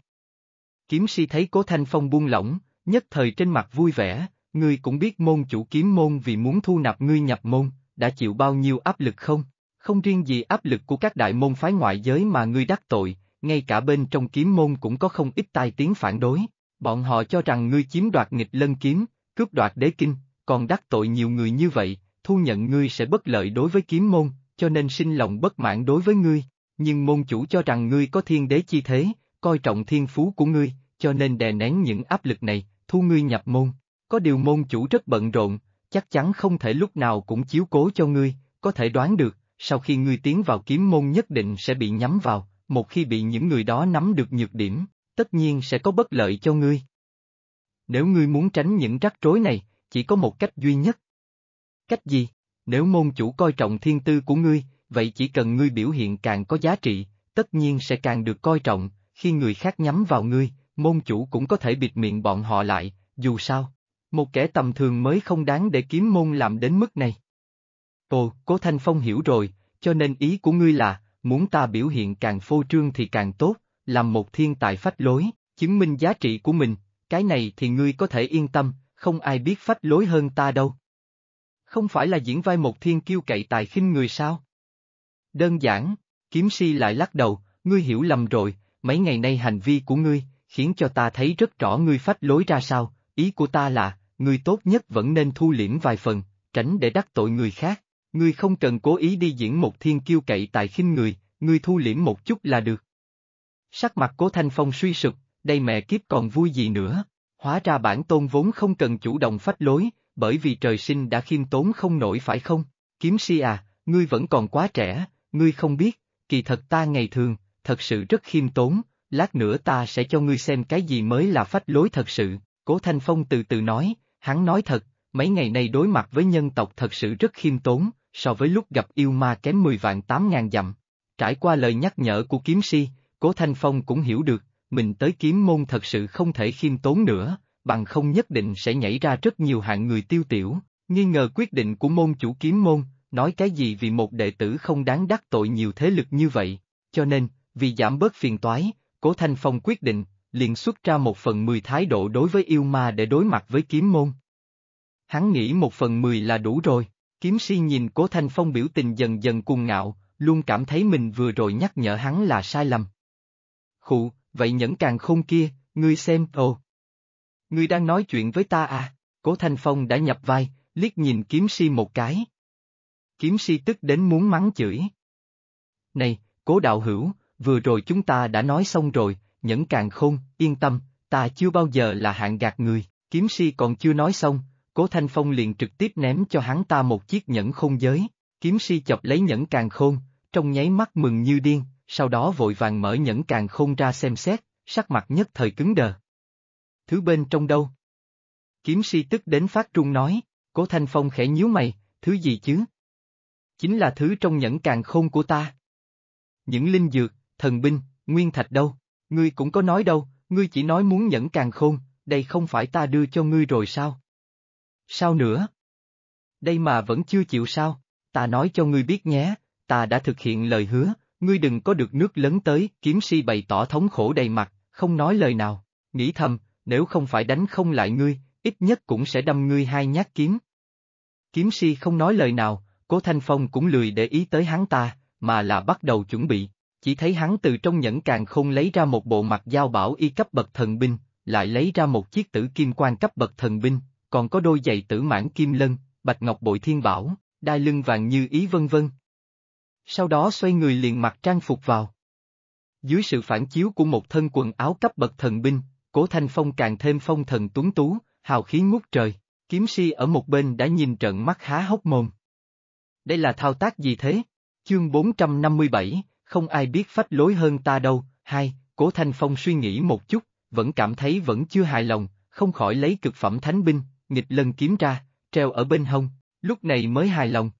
Kiếm si thấy cố thanh phong buông lỏng, nhất thời trên mặt vui vẻ, ngươi cũng biết môn chủ kiếm môn vì muốn thu nạp ngươi nhập môn, đã chịu bao nhiêu áp lực không? Không riêng gì áp lực của các đại môn phái ngoại giới mà ngươi đắc tội, ngay cả bên trong kiếm môn cũng có không ít tai tiếng phản đối. Bọn họ cho rằng ngươi chiếm đoạt nghịch lân kiếm, cướp đoạt đế kinh, còn đắc tội nhiều người như vậy, thu nhận ngươi sẽ bất lợi đối với kiếm môn, cho nên sinh lòng bất mãn đối với ngươi, nhưng môn chủ cho rằng ngươi có thiên đế chi thế, coi trọng thiên phú của ngươi, cho nên đè nén những áp lực này, thu ngươi nhập môn. Có điều môn chủ rất bận rộn, chắc chắn không thể lúc nào cũng chiếu cố cho ngươi, có thể đoán được, sau khi ngươi tiến vào kiếm môn nhất định sẽ bị nhắm vào, một khi bị những người đó nắm được nhược điểm, tất nhiên sẽ có bất lợi cho ngươi. Nếu ngươi muốn tránh những rắc rối này, chỉ có một cách duy nhất, Cách gì? Nếu môn chủ coi trọng thiên tư của ngươi, vậy chỉ cần ngươi biểu hiện càng có giá trị, tất nhiên sẽ càng được coi trọng, khi người khác nhắm vào ngươi, môn chủ cũng có thể bịt miệng bọn họ lại, dù sao. Một kẻ tầm thường mới không đáng để kiếm môn làm đến mức này. Ồ, Cố Thanh Phong hiểu rồi, cho nên ý của ngươi là, muốn ta biểu hiện càng phô trương thì càng tốt, làm một thiên tài phách lối, chứng minh giá trị của mình, cái này thì ngươi có thể yên tâm, không ai biết phách lối hơn ta đâu không phải là diễn vai một thiên kiêu cậy tài khinh người sao? Đơn giản, kiếm si lại lắc đầu, ngươi hiểu lầm rồi, mấy ngày nay hành vi của ngươi, khiến cho ta thấy rất rõ ngươi phách lối ra sao, ý của ta là, ngươi tốt nhất vẫn nên thu liễm vài phần, tránh để đắc tội người khác, ngươi không cần cố ý đi diễn một thiên kiêu cậy tài khinh người, ngươi thu liễm một chút là được. Sắc mặt cố Thanh Phong suy sụp, đây mẹ kiếp còn vui gì nữa, hóa ra bản tôn vốn không cần chủ động phách lối, bởi vì trời sinh đã khiêm tốn không nổi phải không? Kiếm si à, ngươi vẫn còn quá trẻ, ngươi không biết, kỳ thật ta ngày thường, thật sự rất khiêm tốn, lát nữa ta sẽ cho ngươi xem cái gì mới là phách lối thật sự, Cố Thanh Phong từ từ nói, hắn nói thật, mấy ngày nay đối mặt với nhân tộc thật sự rất khiêm tốn, so với lúc gặp yêu ma kém 10 vạn 8 ngàn dặm. Trải qua lời nhắc nhở của kiếm si, Cố Thanh Phong cũng hiểu được, mình tới kiếm môn thật sự không thể khiêm tốn nữa, bằng không nhất định sẽ nhảy ra rất nhiều hạng người tiêu tiểu, nghi ngờ quyết định của môn chủ kiếm môn, nói cái gì vì một đệ tử không đáng đắc tội nhiều thế lực như vậy, cho nên, vì giảm bớt phiền toái, Cố Thanh Phong quyết định, liền xuất ra một phần mười thái độ đối với yêu ma để đối mặt với kiếm môn. Hắn nghĩ một phần mười là đủ rồi, kiếm si nhìn Cố Thanh Phong biểu tình dần dần cuồng ngạo, luôn cảm thấy mình vừa rồi nhắc nhở hắn là sai lầm. Khụ, vậy nhẫn càng không kia, ngươi xem, ồ, Ngươi đang nói chuyện với ta à? Cố Thanh Phong đã nhập vai, liếc nhìn kiếm si một cái. Kiếm si tức đến muốn mắng chửi. Này, cố đạo hữu, vừa rồi chúng ta đã nói xong rồi, nhẫn càng khôn, yên tâm, ta chưa bao giờ là hạng gạt người, kiếm si còn chưa nói xong, cố Thanh Phong liền trực tiếp ném cho hắn ta một chiếc nhẫn không giới, kiếm si chọc lấy nhẫn càng khôn, trong nháy mắt mừng như điên, sau đó vội vàng mở nhẫn càng khôn ra xem xét, sắc mặt nhất thời cứng đờ thứ bên trong đâu? Kiếm si tức đến phát trung nói, cố thanh phong khẽ nhíu mày, thứ gì chứ? Chính là thứ trong nhẫn càng khôn của ta. Những linh dược, thần binh, nguyên thạch đâu, ngươi cũng có nói đâu, ngươi chỉ nói muốn nhẫn càng khôn, đây không phải ta đưa cho ngươi rồi sao? Sao nữa? Đây mà vẫn chưa chịu sao, ta nói cho ngươi biết nhé, ta đã thực hiện lời hứa, ngươi đừng có được nước lớn tới, kiếm si bày tỏ thống khổ đầy mặt, không nói lời nào, nghĩ thầm, nếu không phải đánh không lại ngươi, ít nhất cũng sẽ đâm ngươi hai nhát kiếm. Kiếm si không nói lời nào, cố Thanh Phong cũng lười để ý tới hắn ta, mà là bắt đầu chuẩn bị, chỉ thấy hắn từ trong nhẫn càng không lấy ra một bộ mặt dao bảo y cấp bậc thần binh, lại lấy ra một chiếc tử kim quan cấp bậc thần binh, còn có đôi giày tử mãn kim lân, bạch ngọc bội thiên bảo, đai lưng vàng như ý vân vân. Sau đó xoay người liền mặc trang phục vào. Dưới sự phản chiếu của một thân quần áo cấp bậc thần binh, Cố Thanh Phong càng thêm phong thần tuấn tú, hào khí ngút trời, kiếm si ở một bên đã nhìn trận mắt há hốc mồm. Đây là thao tác gì thế? Chương 457, không ai biết phách lối hơn ta đâu, hai, Cố Thanh Phong suy nghĩ một chút, vẫn cảm thấy vẫn chưa hài lòng, không khỏi lấy cực phẩm thánh binh, nghịch lần kiếm ra, treo ở bên hông, lúc này mới hài lòng.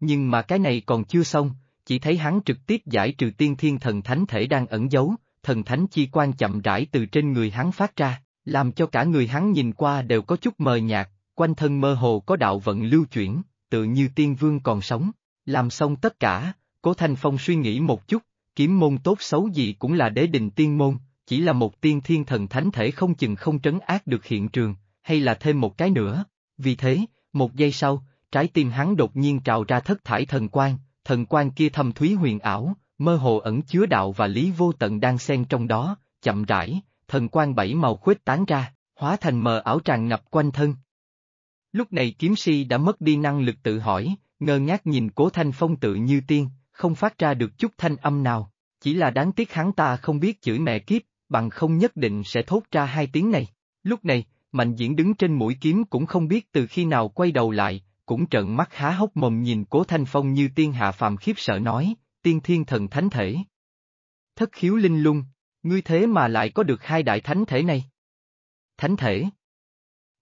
Nhưng mà cái này còn chưa xong, chỉ thấy hắn trực tiếp giải trừ tiên thiên thần thánh thể đang ẩn giấu, thần thánh chi quan chậm rãi từ trên người hắn phát ra, làm cho cả người hắn nhìn qua đều có chút mờ nhạt, quanh thân mơ hồ có đạo vận lưu chuyển, tự như tiên vương còn sống. Làm xong tất cả, Cố Thanh Phong suy nghĩ một chút, kiếm môn tốt xấu gì cũng là đế đình tiên môn, chỉ là một tiên thiên thần thánh thể không chừng không trấn ác được hiện trường, hay là thêm một cái nữa. Vì thế, một giây sau, trái tim hắn đột nhiên trào ra thất thải thần quan, thần quan kia thâm thúy huyền ảo, mơ hồ ẩn chứa đạo và lý vô tận đang xen trong đó, chậm rãi, thần quang bảy màu khuếch tán ra, hóa thành mờ ảo tràn ngập quanh thân. Lúc này kiếm si đã mất đi năng lực tự hỏi, ngơ ngác nhìn cố thanh phong tự như tiên, không phát ra được chút thanh âm nào, chỉ là đáng tiếc hắn ta không biết chửi mẹ kiếp, bằng không nhất định sẽ thốt ra hai tiếng này. Lúc này, Mạnh Diễn đứng trên mũi kiếm cũng không biết từ khi nào quay đầu lại, cũng trợn mắt há hốc mồm nhìn Cố Thanh Phong như tiên hạ phàm khiếp sợ nói, tiên thiên thần thánh thể. Thất khiếu linh lung, ngươi thế mà lại có được hai đại thánh thể này. Thánh thể.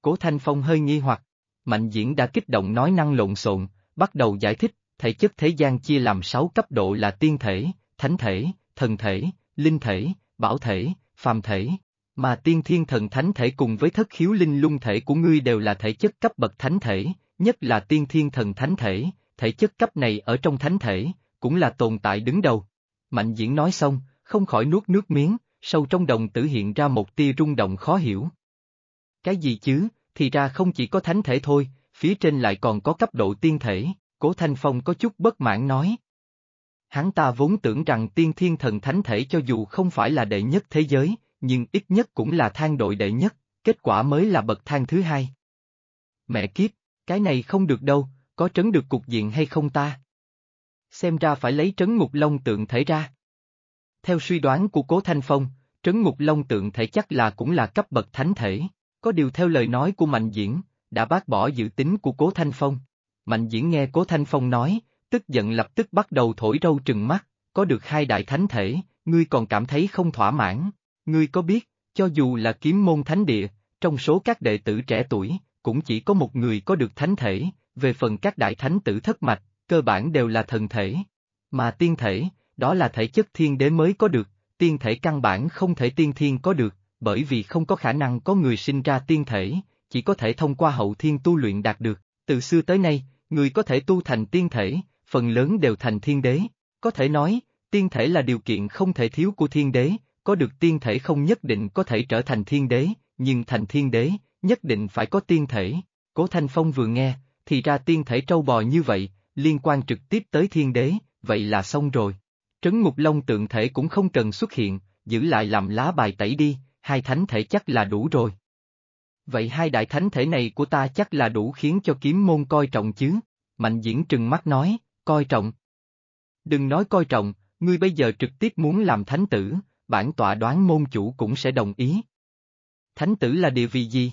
Cố Thanh Phong hơi nghi hoặc, Mạnh Diễn đã kích động nói năng lộn xộn, bắt đầu giải thích, thể chất thế gian chia làm sáu cấp độ là tiên thể, thánh thể, thần thể, linh thể, bảo thể, phàm thể, mà tiên thiên thần thánh thể cùng với thất khiếu linh lung thể của ngươi đều là thể chất cấp bậc thánh thể, nhất là tiên thiên thần thánh thể, thể chất cấp này ở trong thánh thể, cũng là tồn tại đứng đầu. Mạnh diễn nói xong, không khỏi nuốt nước miếng, sâu trong đồng tử hiện ra một tia rung động khó hiểu. Cái gì chứ, thì ra không chỉ có thánh thể thôi, phía trên lại còn có cấp độ tiên thể, cố Thanh Phong có chút bất mãn nói. Hắn ta vốn tưởng rằng tiên thiên thần thánh thể cho dù không phải là đệ nhất thế giới, nhưng ít nhất cũng là thang đội đệ nhất, kết quả mới là bậc thang thứ hai. Mẹ kiếp, cái này không được đâu, có trấn được cục diện hay không ta? xem ra phải lấy trấn ngục long tượng thể ra. Theo suy đoán của Cố Thanh Phong, trấn ngục long tượng thể chắc là cũng là cấp bậc thánh thể, có điều theo lời nói của Mạnh Diễn, đã bác bỏ dự tính của Cố Thanh Phong. Mạnh Diễn nghe Cố Thanh Phong nói, tức giận lập tức bắt đầu thổi râu trừng mắt, có được hai đại thánh thể, ngươi còn cảm thấy không thỏa mãn, ngươi có biết, cho dù là kiếm môn thánh địa, trong số các đệ tử trẻ tuổi, cũng chỉ có một người có được thánh thể, về phần các đại thánh tử thất mạch, cơ bản đều là thần thể. Mà tiên thể, đó là thể chất thiên đế mới có được, tiên thể căn bản không thể tiên thiên có được, bởi vì không có khả năng có người sinh ra tiên thể, chỉ có thể thông qua hậu thiên tu luyện đạt được. Từ xưa tới nay, người có thể tu thành tiên thể, phần lớn đều thành thiên đế. Có thể nói, tiên thể là điều kiện không thể thiếu của thiên đế, có được tiên thể không nhất định có thể trở thành thiên đế, nhưng thành thiên đế, nhất định phải có tiên thể. Cố Thanh Phong vừa nghe, thì ra tiên thể trâu bò như vậy, liên quan trực tiếp tới thiên đế, vậy là xong rồi. Trấn ngục long tượng thể cũng không cần xuất hiện, giữ lại làm lá bài tẩy đi, hai thánh thể chắc là đủ rồi. Vậy hai đại thánh thể này của ta chắc là đủ khiến cho kiếm môn coi trọng chứ? Mạnh diễn trừng mắt nói, coi trọng. Đừng nói coi trọng, ngươi bây giờ trực tiếp muốn làm thánh tử, bản tọa đoán môn chủ cũng sẽ đồng ý. Thánh tử là địa vị gì?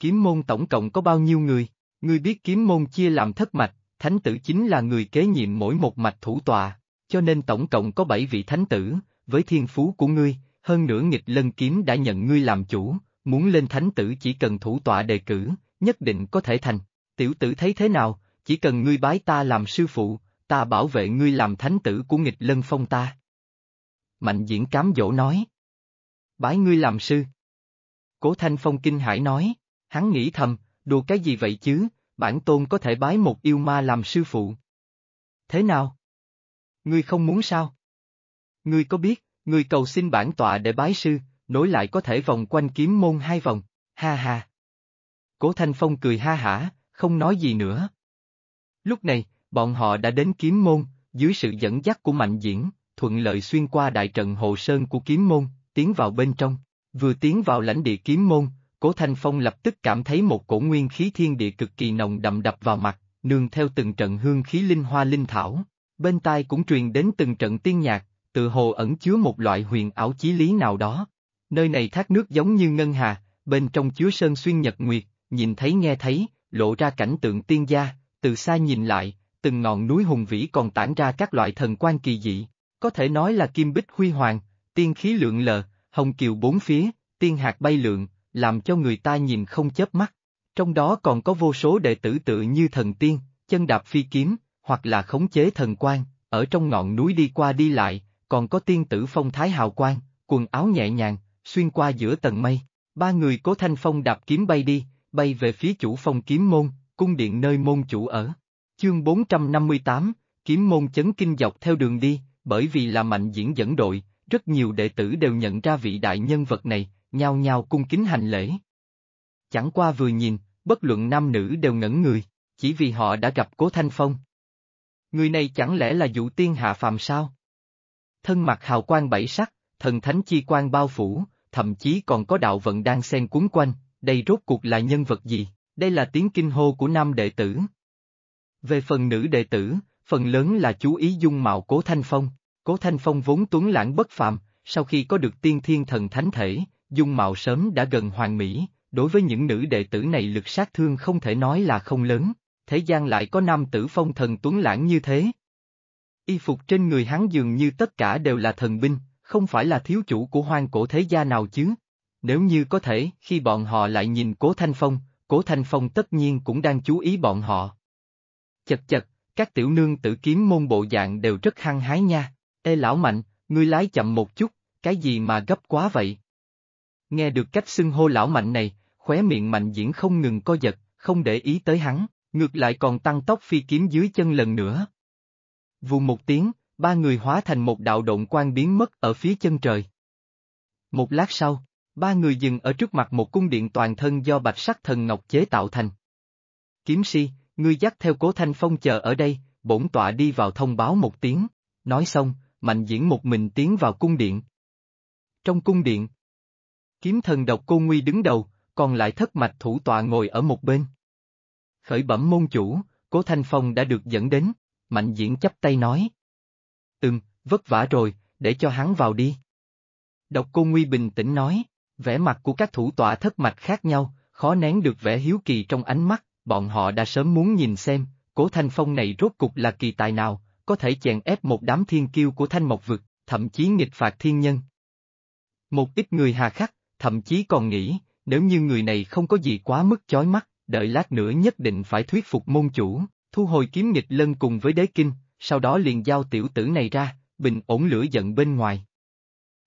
Kiếm môn tổng cộng có bao nhiêu người? Ngươi biết kiếm môn chia làm thất mạch, thánh tử chính là người kế nhiệm mỗi một mạch thủ tòa, cho nên tổng cộng có bảy vị thánh tử, với thiên phú của ngươi, hơn nữa nghịch lân kiếm đã nhận ngươi làm chủ, muốn lên thánh tử chỉ cần thủ tòa đề cử, nhất định có thể thành. Tiểu tử thấy thế nào, chỉ cần ngươi bái ta làm sư phụ, ta bảo vệ ngươi làm thánh tử của nghịch lân phong ta. Mạnh diễn cám dỗ nói. Bái ngươi làm sư. Cố thanh phong kinh hải nói, hắn nghĩ thầm, đùa cái gì vậy chứ, bản tôn có thể bái một yêu ma làm sư phụ. Thế nào? Ngươi không muốn sao? Ngươi có biết, ngươi cầu xin bản tọa để bái sư, nối lại có thể vòng quanh kiếm môn hai vòng, ha ha. Cố Thanh Phong cười ha hả, không nói gì nữa. Lúc này, bọn họ đã đến kiếm môn, dưới sự dẫn dắt của mạnh diễn, thuận lợi xuyên qua đại trận hồ sơn của kiếm môn, tiến vào bên trong. Vừa tiến vào lãnh địa kiếm môn, Cố Thanh Phong lập tức cảm thấy một cổ nguyên khí thiên địa cực kỳ nồng đậm đập vào mặt, nương theo từng trận hương khí linh hoa linh thảo. Bên tai cũng truyền đến từng trận tiên nhạc, tự hồ ẩn chứa một loại huyền ảo chí lý nào đó. Nơi này thác nước giống như ngân hà, bên trong chứa sơn xuyên nhật nguyệt, nhìn thấy nghe thấy, lộ ra cảnh tượng tiên gia, từ xa nhìn lại, từng ngọn núi hùng vĩ còn tản ra các loại thần quan kỳ dị, có thể nói là kim bích huy hoàng, tiên khí lượng lờ, hồng kiều bốn phía, tiên hạt bay lượng, làm cho người ta nhìn không chớp mắt. Trong đó còn có vô số đệ tử tự như thần tiên, chân đạp phi kiếm, hoặc là khống chế thần quan, ở trong ngọn núi đi qua đi lại, còn có tiên tử phong thái hào quang, quần áo nhẹ nhàng, xuyên qua giữa tầng mây. Ba người cố thanh phong đạp kiếm bay đi, bay về phía chủ phong kiếm môn, cung điện nơi môn chủ ở. Chương 458, kiếm môn chấn kinh dọc theo đường đi, bởi vì là mạnh diễn dẫn đội, rất nhiều đệ tử đều nhận ra vị đại nhân vật này, nhao nhao cung kính hành lễ. Chẳng qua vừa nhìn, bất luận nam nữ đều ngẩn người, chỉ vì họ đã gặp Cố Thanh Phong. Người này chẳng lẽ là vũ tiên hạ phàm sao? Thân mặt hào quang bảy sắc, thần thánh chi quan bao phủ, thậm chí còn có đạo vận đang xen cuốn quanh, đây rốt cuộc là nhân vật gì, đây là tiếng kinh hô của nam đệ tử. Về phần nữ đệ tử, phần lớn là chú ý dung mạo Cố Thanh Phong, Cố Thanh Phong vốn tuấn lãng bất phàm, sau khi có được tiên thiên thần thánh thể, dung mạo sớm đã gần hoàng mỹ, đối với những nữ đệ tử này lực sát thương không thể nói là không lớn, thế gian lại có nam tử phong thần tuấn lãng như thế. Y phục trên người hắn dường như tất cả đều là thần binh, không phải là thiếu chủ của hoang cổ thế gia nào chứ. Nếu như có thể, khi bọn họ lại nhìn Cố Thanh Phong, Cố Thanh Phong tất nhiên cũng đang chú ý bọn họ. Chật chật, các tiểu nương tử kiếm môn bộ dạng đều rất hăng hái nha. Ê lão mạnh, ngươi lái chậm một chút, cái gì mà gấp quá vậy? Nghe được cách xưng hô lão mạnh này, khóe miệng mạnh diễn không ngừng co giật, không để ý tới hắn, ngược lại còn tăng tốc phi kiếm dưới chân lần nữa. Vù một tiếng, ba người hóa thành một đạo động quan biến mất ở phía chân trời. Một lát sau, ba người dừng ở trước mặt một cung điện toàn thân do bạch sắc thần ngọc chế tạo thành. Kiếm si, ngươi dắt theo cố thanh phong chờ ở đây, bổn tọa đi vào thông báo một tiếng, nói xong, mạnh diễn một mình tiến vào cung điện. Trong cung điện, Kiếm thần độc cô Nguy đứng đầu, còn lại thất mạch thủ tọa ngồi ở một bên. Khởi bẩm môn chủ, cố Thanh Phong đã được dẫn đến, mạnh diễn chắp tay nói. Ừm, vất vả rồi, để cho hắn vào đi. Độc cô Nguy bình tĩnh nói, vẻ mặt của các thủ tọa thất mạch khác nhau, khó nén được vẻ hiếu kỳ trong ánh mắt, bọn họ đã sớm muốn nhìn xem, cố Thanh Phong này rốt cục là kỳ tài nào, có thể chèn ép một đám thiên kiêu của Thanh Mộc Vực, thậm chí nghịch phạt thiên nhân. Một ít người hà khắc, thậm chí còn nghĩ, nếu như người này không có gì quá mức chói mắt, đợi lát nữa nhất định phải thuyết phục môn chủ, thu hồi kiếm nghịch lân cùng với đế kinh, sau đó liền giao tiểu tử này ra, bình ổn lửa giận bên ngoài.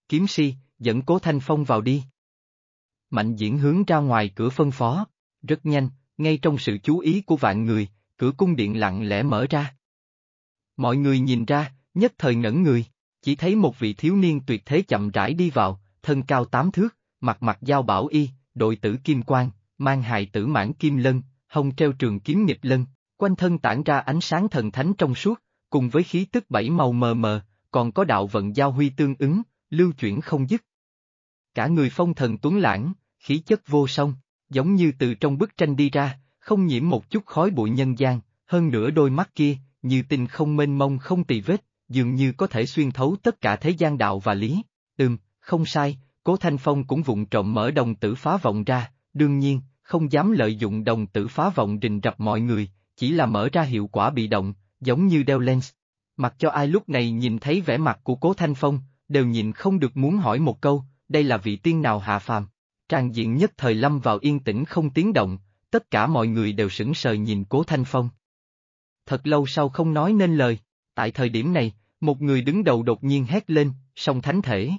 Kiếm si, dẫn cố thanh phong vào đi. Mạnh diễn hướng ra ngoài cửa phân phó, rất nhanh, ngay trong sự chú ý của vạn người, cửa cung điện lặng lẽ mở ra. Mọi người nhìn ra, nhất thời ngẩn người, chỉ thấy một vị thiếu niên tuyệt thế chậm rãi đi vào, thân cao tám thước, mặt mặt giao bảo y, đội tử kim quang, mang hài tử mãn kim lân, hồng treo trường kiếm nghịch lân, quanh thân tản ra ánh sáng thần thánh trong suốt, cùng với khí tức bảy màu mờ mờ, còn có đạo vận giao huy tương ứng, lưu chuyển không dứt. Cả người phong thần tuấn lãng, khí chất vô song, giống như từ trong bức tranh đi ra, không nhiễm một chút khói bụi nhân gian, hơn nữa đôi mắt kia, như tình không mênh mông không tì vết, dường như có thể xuyên thấu tất cả thế gian đạo và lý. Ừm, không sai, Cố Thanh Phong cũng vụng trộm mở đồng tử phá vọng ra, đương nhiên, không dám lợi dụng đồng tử phá vọng rình rập mọi người, chỉ là mở ra hiệu quả bị động, giống như đeo lens. Mặc cho ai lúc này nhìn thấy vẻ mặt của Cố Thanh Phong, đều nhìn không được muốn hỏi một câu, đây là vị tiên nào hạ phàm. Trang diện nhất thời lâm vào yên tĩnh không tiếng động, tất cả mọi người đều sững sờ nhìn Cố Thanh Phong. Thật lâu sau không nói nên lời, tại thời điểm này, một người đứng đầu đột nhiên hét lên, song thánh thể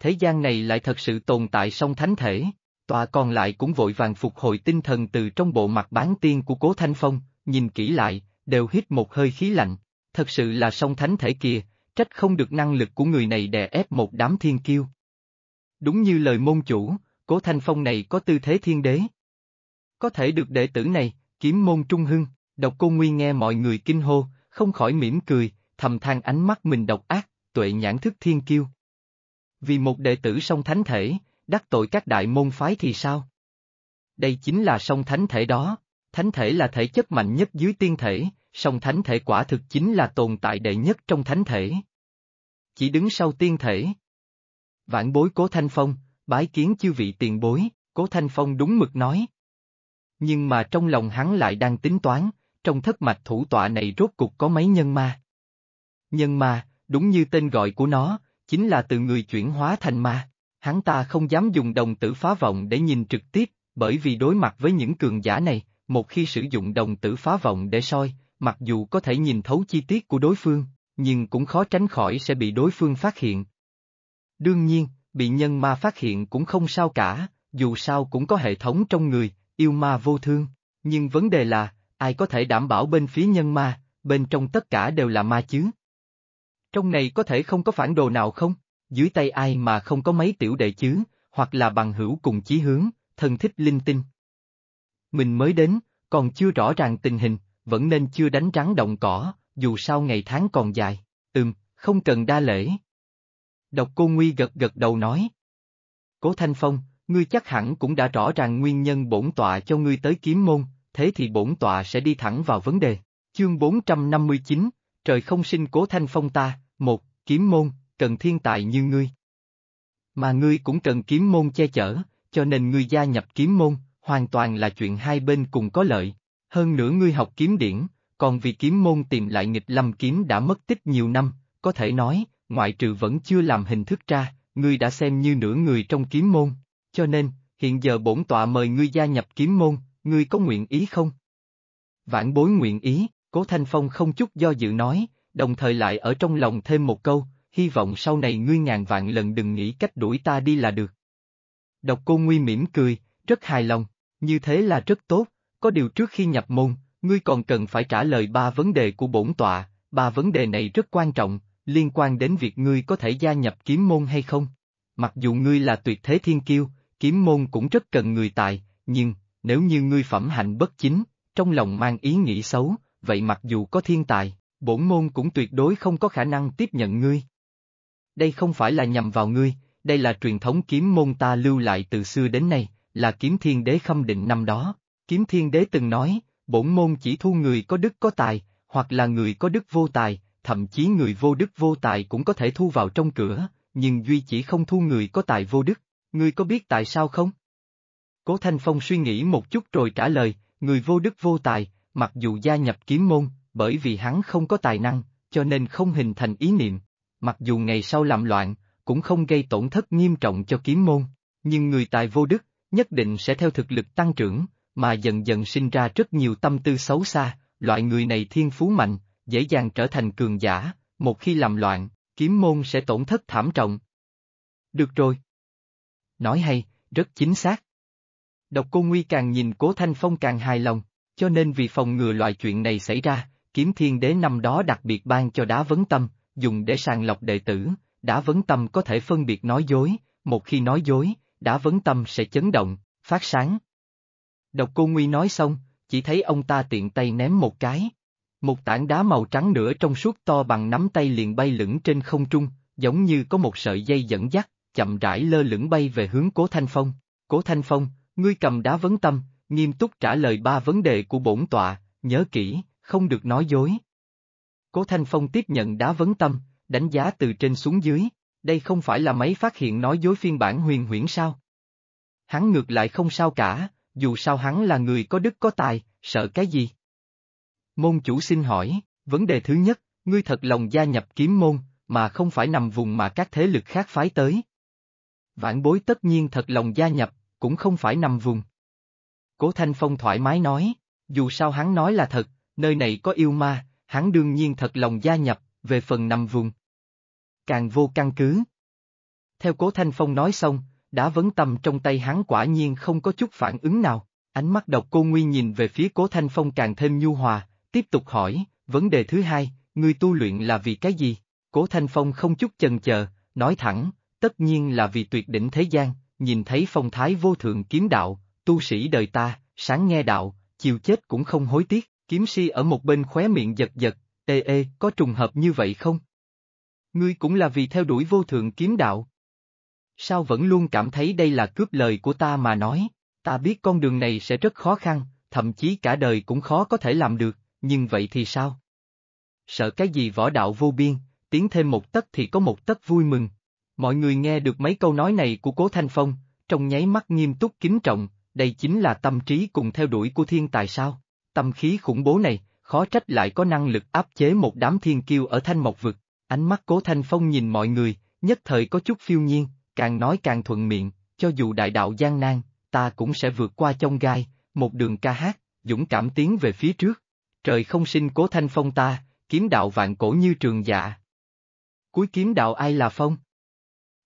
thế gian này lại thật sự tồn tại song thánh thể. Tòa còn lại cũng vội vàng phục hồi tinh thần từ trong bộ mặt bán tiên của Cố Thanh Phong, nhìn kỹ lại, đều hít một hơi khí lạnh. Thật sự là song thánh thể kia, trách không được năng lực của người này đè ép một đám thiên kiêu. Đúng như lời môn chủ, Cố Thanh Phong này có tư thế thiên đế. Có thể được đệ tử này, kiếm môn trung hưng, độc cô Nguyên nghe mọi người kinh hô, không khỏi mỉm cười, thầm than ánh mắt mình độc ác, tuệ nhãn thức thiên kiêu, vì một đệ tử song thánh thể, đắc tội các đại môn phái thì sao? Đây chính là song thánh thể đó, thánh thể là thể chất mạnh nhất dưới tiên thể, song thánh thể quả thực chính là tồn tại đệ nhất trong thánh thể. Chỉ đứng sau tiên thể. Vãn bối cố Thanh Phong, bái kiến chư vị tiền bối, cố Thanh Phong đúng mực nói. Nhưng mà trong lòng hắn lại đang tính toán, trong thất mạch thủ tọa này rốt cục có mấy nhân ma. Nhân ma, đúng như tên gọi của nó, chính là từ người chuyển hóa thành ma. Hắn ta không dám dùng đồng tử phá vọng để nhìn trực tiếp, bởi vì đối mặt với những cường giả này, một khi sử dụng đồng tử phá vọng để soi, mặc dù có thể nhìn thấu chi tiết của đối phương, nhưng cũng khó tránh khỏi sẽ bị đối phương phát hiện. Đương nhiên, bị nhân ma phát hiện cũng không sao cả, dù sao cũng có hệ thống trong người, yêu ma vô thương, nhưng vấn đề là, ai có thể đảm bảo bên phía nhân ma, bên trong tất cả đều là ma chứ? Trong này có thể không có phản đồ nào không? Dưới tay ai mà không có mấy tiểu đệ chứ, hoặc là bằng hữu cùng chí hướng, thân thích linh tinh. Mình mới đến, còn chưa rõ ràng tình hình, vẫn nên chưa đánh rắn động cỏ, dù sao ngày tháng còn dài. Ừm, không cần đa lễ. Độc cô Nguy gật gật đầu nói. Cố Thanh Phong, ngươi chắc hẳn cũng đã rõ ràng nguyên nhân bổn tọa cho ngươi tới kiếm môn, thế thì bổn tọa sẽ đi thẳng vào vấn đề. Chương 459, trời không sinh cố thanh phong ta, một, kiếm môn, cần thiên tài như ngươi. Mà ngươi cũng cần kiếm môn che chở, cho nên ngươi gia nhập kiếm môn, hoàn toàn là chuyện hai bên cùng có lợi. Hơn nữa ngươi học kiếm điển, còn vì kiếm môn tìm lại nghịch lâm kiếm đã mất tích nhiều năm, có thể nói, ngoại trừ vẫn chưa làm hình thức ra, ngươi đã xem như nửa người trong kiếm môn. Cho nên, hiện giờ bổn tọa mời ngươi gia nhập kiếm môn, ngươi có nguyện ý không? Vãn bối nguyện ý. Cố Thanh Phong không chút do dự nói, đồng thời lại ở trong lòng thêm một câu, hy vọng sau này ngươi ngàn vạn lần đừng nghĩ cách đuổi ta đi là được. Độc cô Nguy mỉm cười, rất hài lòng, như thế là rất tốt, có điều trước khi nhập môn, ngươi còn cần phải trả lời ba vấn đề của bổn tọa, ba vấn đề này rất quan trọng, liên quan đến việc ngươi có thể gia nhập kiếm môn hay không. Mặc dù ngươi là tuyệt thế thiên kiêu, kiếm môn cũng rất cần người tài, nhưng, nếu như ngươi phẩm hạnh bất chính, trong lòng mang ý nghĩ xấu, vậy mặc dù có thiên tài, bổn môn cũng tuyệt đối không có khả năng tiếp nhận ngươi. Đây không phải là nhằm vào ngươi, đây là truyền thống kiếm môn ta lưu lại từ xưa đến nay, là kiếm thiên đế khâm định năm đó. Kiếm thiên đế từng nói, bổn môn chỉ thu người có đức có tài, hoặc là người có đức vô tài, thậm chí người vô đức vô tài cũng có thể thu vào trong cửa, nhưng duy chỉ không thu người có tài vô đức, ngươi có biết tại sao không? Cố Thanh Phong suy nghĩ một chút rồi trả lời, người vô đức vô tài, mặc dù gia nhập kiếm môn, bởi vì hắn không có tài năng, cho nên không hình thành ý niệm. Mặc dù ngày sau làm loạn, cũng không gây tổn thất nghiêm trọng cho kiếm môn, nhưng người tài vô đức, nhất định sẽ theo thực lực tăng trưởng, mà dần dần sinh ra rất nhiều tâm tư xấu xa, loại người này thiên phú mạnh, dễ dàng trở thành cường giả, một khi làm loạn, kiếm môn sẽ tổn thất thảm trọng. Được rồi. Nói hay, rất chính xác. Độc cô Nguy càng nhìn Cố Thanh Phong càng hài lòng, cho nên vì phòng ngừa loại chuyện này xảy ra, kiếm thiên đế năm đó đặc biệt ban cho đá vấn tâm, dùng để sàng lọc đệ tử, đá vấn tâm có thể phân biệt nói dối, một khi nói dối, đá vấn tâm sẽ chấn động, phát sáng. Độc cô Nguy nói xong, chỉ thấy ông ta tiện tay ném một cái. Một tảng đá màu trắng nửa trong suốt to bằng nắm tay liền bay lửng trên không trung, giống như có một sợi dây dẫn dắt, chậm rãi lơ lửng bay về hướng Cố Thanh Phong. Cố Thanh Phong, ngươi cầm đá vấn tâm, nghiêm túc trả lời ba vấn đề của bổn tọa, nhớ kỹ, không được nói dối. Cố Thanh Phong tiếp nhận đá vấn tâm, đánh giá từ trên xuống dưới, đây không phải là máy phát hiện nói dối phiên bản huyền huyễn sao. Hắn ngược lại không sao cả, dù sao hắn là người có đức có tài, sợ cái gì? Môn chủ xin hỏi, vấn đề thứ nhất, ngươi thật lòng gia nhập kiếm môn, mà không phải nằm vùng mà các thế lực khác phái tới. Vãn bối tất nhiên thật lòng gia nhập, cũng không phải nằm vùng. Cố Thanh Phong thoải mái nói, dù sao hắn nói là thật, nơi này có yêu ma, hắn đương nhiên thật lòng gia nhập, về phần nằm vùng. Càng vô căn cứ. Theo Cố Thanh Phong nói xong, đã vấn tầm trong tay hắn quả nhiên không có chút phản ứng nào, ánh mắt độc cô Nguy nhìn về phía Cố Thanh Phong càng thêm nhu hòa, tiếp tục hỏi, vấn đề thứ hai, ngươi tu luyện là vì cái gì? Cố Thanh Phong không chút chần chờ, nói thẳng, tất nhiên là vì tuyệt đỉnh thế gian, nhìn thấy phong thái vô thượng kiếm đạo, tu sĩ đời ta, sáng nghe đạo, chiều chết cũng không hối tiếc, kiếm si ở một bên khóe miệng giật giật, ê ê, có trùng hợp như vậy không? Ngươi cũng là vì theo đuổi vô thượng kiếm đạo. Sao vẫn luôn cảm thấy đây là cướp lời của ta mà nói, ta biết con đường này sẽ rất khó khăn, thậm chí cả đời cũng khó có thể làm được, nhưng vậy thì sao? Sợ cái gì võ đạo vô biên, tiến thêm một tấc thì có một tấc vui mừng. Mọi người nghe được mấy câu nói này của Cố Thanh Phong, trong nháy mắt nghiêm túc kính trọng, đây chính là tâm trí cùng theo đuổi của thiên tài sao? Tâm khí khủng bố này, khó trách lại có năng lực áp chế một đám thiên kiêu ở thanh mộc vực. Ánh mắt cố thanh phong nhìn mọi người, nhất thời có chút phiêu nhiên, càng nói càng thuận miệng, cho dù đại đạo gian nan, ta cũng sẽ vượt qua trong gai, một đường ca hát, dũng cảm tiến về phía trước. Trời không sinh cố thanh phong ta, kiếm đạo vạn cổ như trường dạ. Cuối kiếm đạo ai là phong?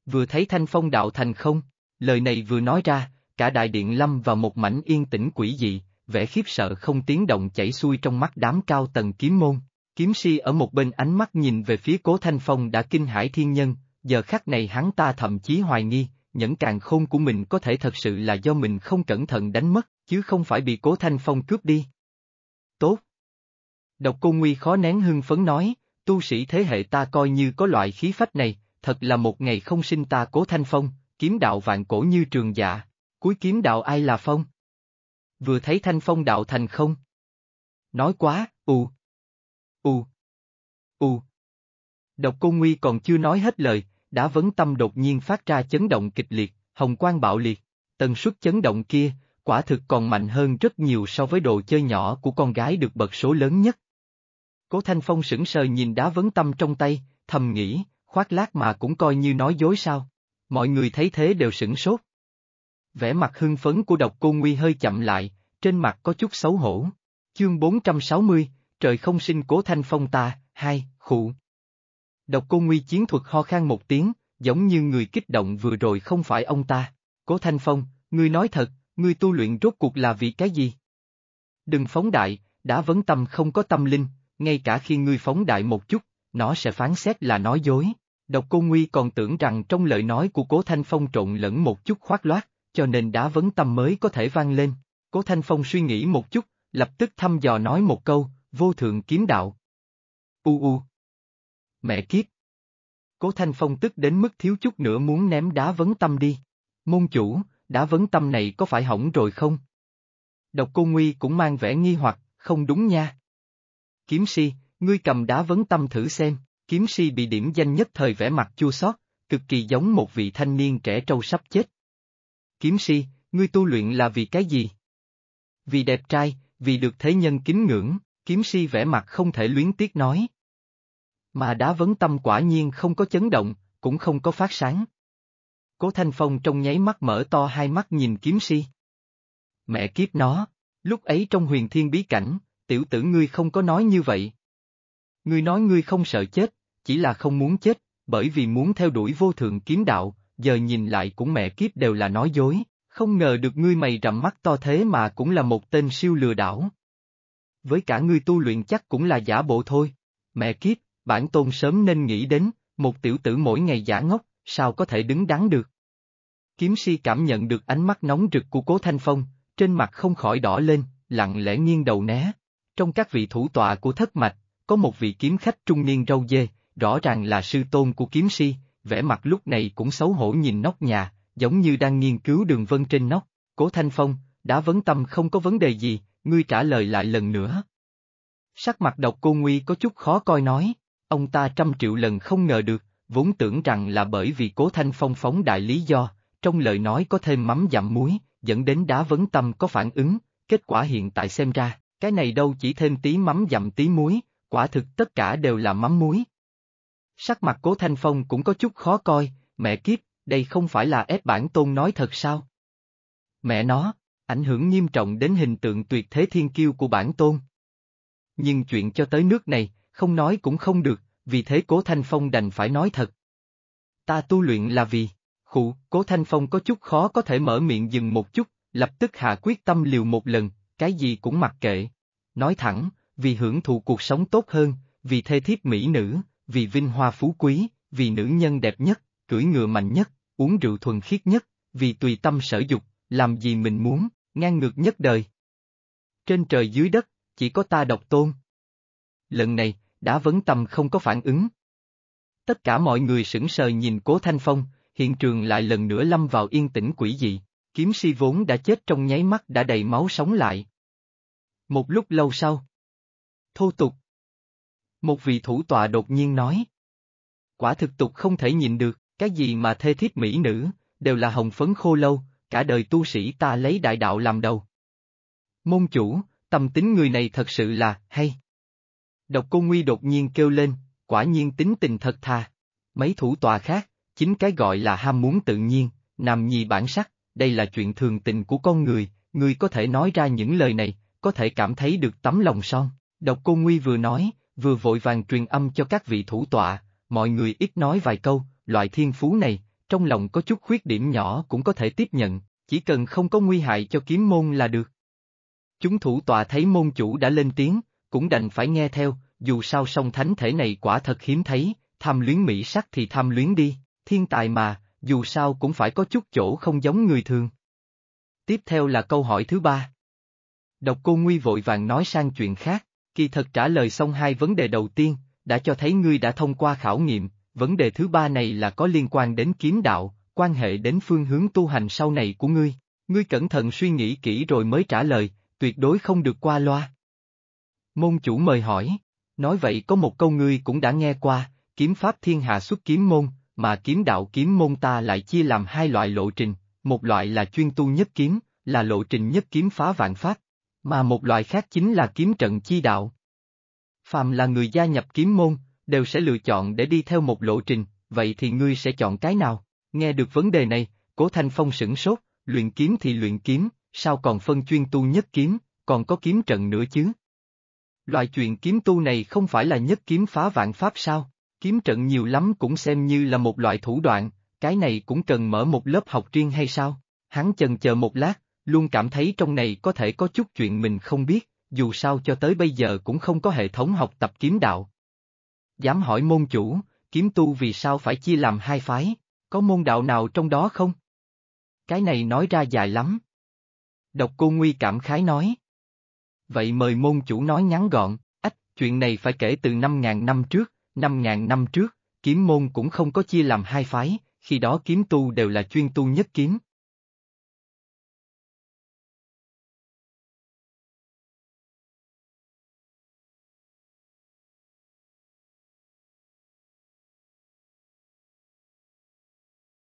Vừa thấy thanh phong đạo thành không, lời này vừa nói ra, cả đại điện lâm vào một mảnh yên tĩnh quỷ dị, vẻ khiếp sợ không tiếng động chảy xuôi trong mắt đám cao tầng kiếm môn. Kiếm si ở một bên ánh mắt nhìn về phía cố thanh phong đã kinh hãi thiên nhân, giờ khắc này hắn ta thậm chí hoài nghi, nhẫn càng khôn của mình có thể thật sự là do mình không cẩn thận đánh mất, chứ không phải bị cố thanh phong cướp đi. Tốt! Độc cô Nguy khó nén hưng phấn nói, tu sĩ thế hệ ta coi như có loại khí phách này, thật là một ngày không sinh ta cố thanh phong, kiếm đạo vạn cổ như trường dạ. Cuối kiếm đạo ai là phong? Vừa thấy thanh phong đạo thành không? Nói quá, ù. Ù. Ù. Độc cô Nguy còn chưa nói hết lời, đã vấn tâm đột nhiên phát ra chấn động kịch liệt, hồng quang bạo liệt, tần suất chấn động kia, quả thực còn mạnh hơn rất nhiều so với đồ chơi nhỏ của con gái được bật số lớn nhất. Cố Thanh Phong sững sờ nhìn đá vấn tâm trong tay, thầm nghĩ, khoác lác mà cũng coi như nói dối sao. Mọi người thấy thế đều sửng sốt vẻ mặt hưng phấn của độc cô Nguy hơi chậm lại, trên mặt có chút xấu hổ. Chương 460, trời không sinh cố thanh phong ta, hai, khụ. Độc cô Nguy chiến thuật ho khan một tiếng, giống như người kích động vừa rồi không phải ông ta. Cố thanh phong, ngươi nói thật, ngươi tu luyện rốt cuộc là vì cái gì? Đừng phóng đại, đã vấn tâm không có tâm linh, ngay cả khi ngươi phóng đại một chút, nó sẽ phán xét là nói dối. Độc cô Nguy còn tưởng rằng trong lời nói của Cố Thanh Phong trộn lẫn một chút khoác loát, cho nên đá vấn tâm mới có thể vang lên. Cố Thanh Phong suy nghĩ một chút, lập tức thăm dò nói một câu, vô thượng kiếm đạo. U u. Mẹ kiếp. Cố Thanh Phong tức đến mức thiếu chút nữa muốn ném đá vấn tâm đi. Môn chủ, đá vấn tâm này có phải hỏng rồi không? Độc cô Nguy cũng mang vẻ nghi hoặc, không đúng nha. Kiếm si, ngươi cầm đá vấn tâm thử xem, kiếm si bị điểm danh nhất thời vẻ mặt chua xót, cực kỳ giống một vị thanh niên trẻ trâu sắp chết kiếm si, ngươi tu luyện là vì cái gì? Vì đẹp trai, vì được thế nhân kính ngưỡng, kiếm si vẻ mặt không thể luyến tiếc nói. Mà đá vấn tâm quả nhiên không có chấn động, cũng không có phát sáng. Cố Thanh Phong trong nháy mắt mở to hai mắt nhìn kiếm si. Mẹ kiếp nó, lúc ấy trong huyền thiên bí cảnh, tiểu tử ngươi không có nói như vậy. Ngươi nói ngươi không sợ chết, chỉ là không muốn chết, bởi vì muốn theo đuổi vô thượng kiếm đạo, giờ nhìn lại cũng mẹ kiếp đều là nói dối, không ngờ được ngươi mày rậm mắt to thế mà cũng là một tên siêu lừa đảo. Với cả ngươi tu luyện chắc cũng là giả bộ thôi, mẹ kiếp, bản tôn sớm nên nghĩ đến, một tiểu tử mỗi ngày giả ngốc, sao có thể đứng đắn được. Kiếm si cảm nhận được ánh mắt nóng rực của cố Thanh Phong, trên mặt không khỏi đỏ lên, lặng lẽ nghiêng đầu né. Trong các vị thủ tọa của thất mạch, có một vị kiếm khách trung niên râu dê, rõ ràng là sư tôn của kiếm si, vẻ mặt lúc này cũng xấu hổ nhìn nóc nhà, giống như đang nghiên cứu đường vân trên nóc. Cố Thanh Phong, đã vấn tâm không có vấn đề gì, ngươi trả lời lại lần nữa. Sắc mặt độc cô Nguy có chút khó coi nói, ông ta trăm triệu lần không ngờ được, vốn tưởng rằng là bởi vì Cố Thanh Phong phóng đại lý do, trong lời nói có thêm mắm dặm muối, dẫn đến đá vấn tâm có phản ứng, kết quả hiện tại xem ra, cái này đâu chỉ thêm tí mắm dặm tí muối, quả thực tất cả đều là mắm muối. Sắc mặt cố Thanh Phong cũng có chút khó coi, mẹ kiếp, đây không phải là ép bản tôn nói thật sao? Mẹ nó, ảnh hưởng nghiêm trọng đến hình tượng tuyệt thế thiên kiêu của bản tôn. Nhưng chuyện cho tới nước này, không nói cũng không được, vì thế cố Thanh Phong đành phải nói thật. Ta tu luyện là vì, khụ, cố Thanh Phong có chút khó có thể mở miệng dừng một chút, lập tức hạ quyết tâm liều một lần, cái gì cũng mặc kệ. Nói thẳng, vì hưởng thụ cuộc sống tốt hơn, vì thê thiếp mỹ nữ, vì vinh hoa phú quý, vì nữ nhân đẹp nhất, cưỡi ngựa mạnh nhất, uống rượu thuần khiết nhất, vì tùy tâm sở dục, làm gì mình muốn, ngang ngược nhất đời. Trên trời dưới đất, chỉ có ta độc tôn. Lần này, đã vấn tâm không có phản ứng. Tất cả mọi người sững sờ nhìn Cố Thanh Phong, hiện trường lại lần nữa lâm vào yên tĩnh quỷ dị, kiếm si vốn đã chết trong nháy mắt đã đầy máu sống lại. Một lúc lâu sau. Thô tục, một vị thủ tọa đột nhiên nói. Quả thực tục không thể nhìn được, cái gì mà thê thiết mỹ nữ, đều là hồng phấn khô lâu, cả đời tu sĩ ta lấy đại đạo làm đầu. Môn chủ, tâm tính người này thật sự là, hay. Độc cô Nguy đột nhiên kêu lên, quả nhiên tính tình thật thà. Mấy thủ tòa khác, chính cái gọi là ham muốn tự nhiên, nằm nhì bản sắc, đây là chuyện thường tình của con người, người có thể nói ra những lời này, có thể cảm thấy được tấm lòng son. Độc cô Nguy vừa nói, vừa vội vàng truyền âm cho các vị thủ tọa, mọi người ít nói vài câu, loại thiên phú này, trong lòng có chút khuyết điểm nhỏ cũng có thể tiếp nhận, chỉ cần không có nguy hại cho kiếm môn là được. Chúng thủ tọa thấy môn chủ đã lên tiếng, cũng đành phải nghe theo, dù sao song thánh thể này quả thật hiếm thấy, tham luyến mỹ sắc thì tham luyến đi, thiên tài mà, dù sao cũng phải có chút chỗ không giống người thường. Tiếp theo là câu hỏi thứ ba. Độc cô Nguy vội vàng nói sang chuyện khác. Kỳ thật trả lời xong hai vấn đề đầu tiên, đã cho thấy ngươi đã thông qua khảo nghiệm, vấn đề thứ ba này là có liên quan đến kiếm đạo, quan hệ đến phương hướng tu hành sau này của ngươi. Ngươi cẩn thận suy nghĩ kỹ rồi mới trả lời, tuyệt đối không được qua loa. Môn chủ mời hỏi, nói vậy có một câu ngươi cũng đã nghe qua, kiếm pháp thiên hạ xuất kiếm môn, mà kiếm đạo kiếm môn ta lại chia làm hai loại lộ trình, một loại là chuyên tu nhất kiếm, là lộ trình nhất kiếm phá vạn pháp, mà một loại khác chính là kiếm trận chi đạo. Phàm là người gia nhập kiếm môn, đều sẽ lựa chọn để đi theo một lộ trình, vậy thì ngươi sẽ chọn cái nào? Nghe được vấn đề này, Cố Thanh Phong sửng sốt, luyện kiếm thì luyện kiếm, sao còn phân chuyên tu nhất kiếm, còn có kiếm trận nữa chứ? Loại chuyện kiếm tu này không phải là nhất kiếm phá vạn pháp sao? Kiếm trận nhiều lắm cũng xem như là một loại thủ đoạn, cái này cũng cần mở một lớp học riêng hay sao? Hắn chần chờ một lát, luôn cảm thấy trong này có thể có chút chuyện mình không biết, dù sao cho tới bây giờ cũng không có hệ thống học tập kiếm đạo. Dám hỏi môn chủ, kiếm tu vì sao phải chia làm hai phái, có môn đạo nào trong đó không? Cái này nói ra dài lắm. Độc cô Nguy cảm khái nói. Vậy mời môn chủ nói ngắn gọn, ách, chuyện này phải kể từ 5.000 năm trước, 5.000 năm trước, kiếm môn cũng không có chia làm hai phái, khi đó kiếm tu đều là chuyên tu nhất kiếm,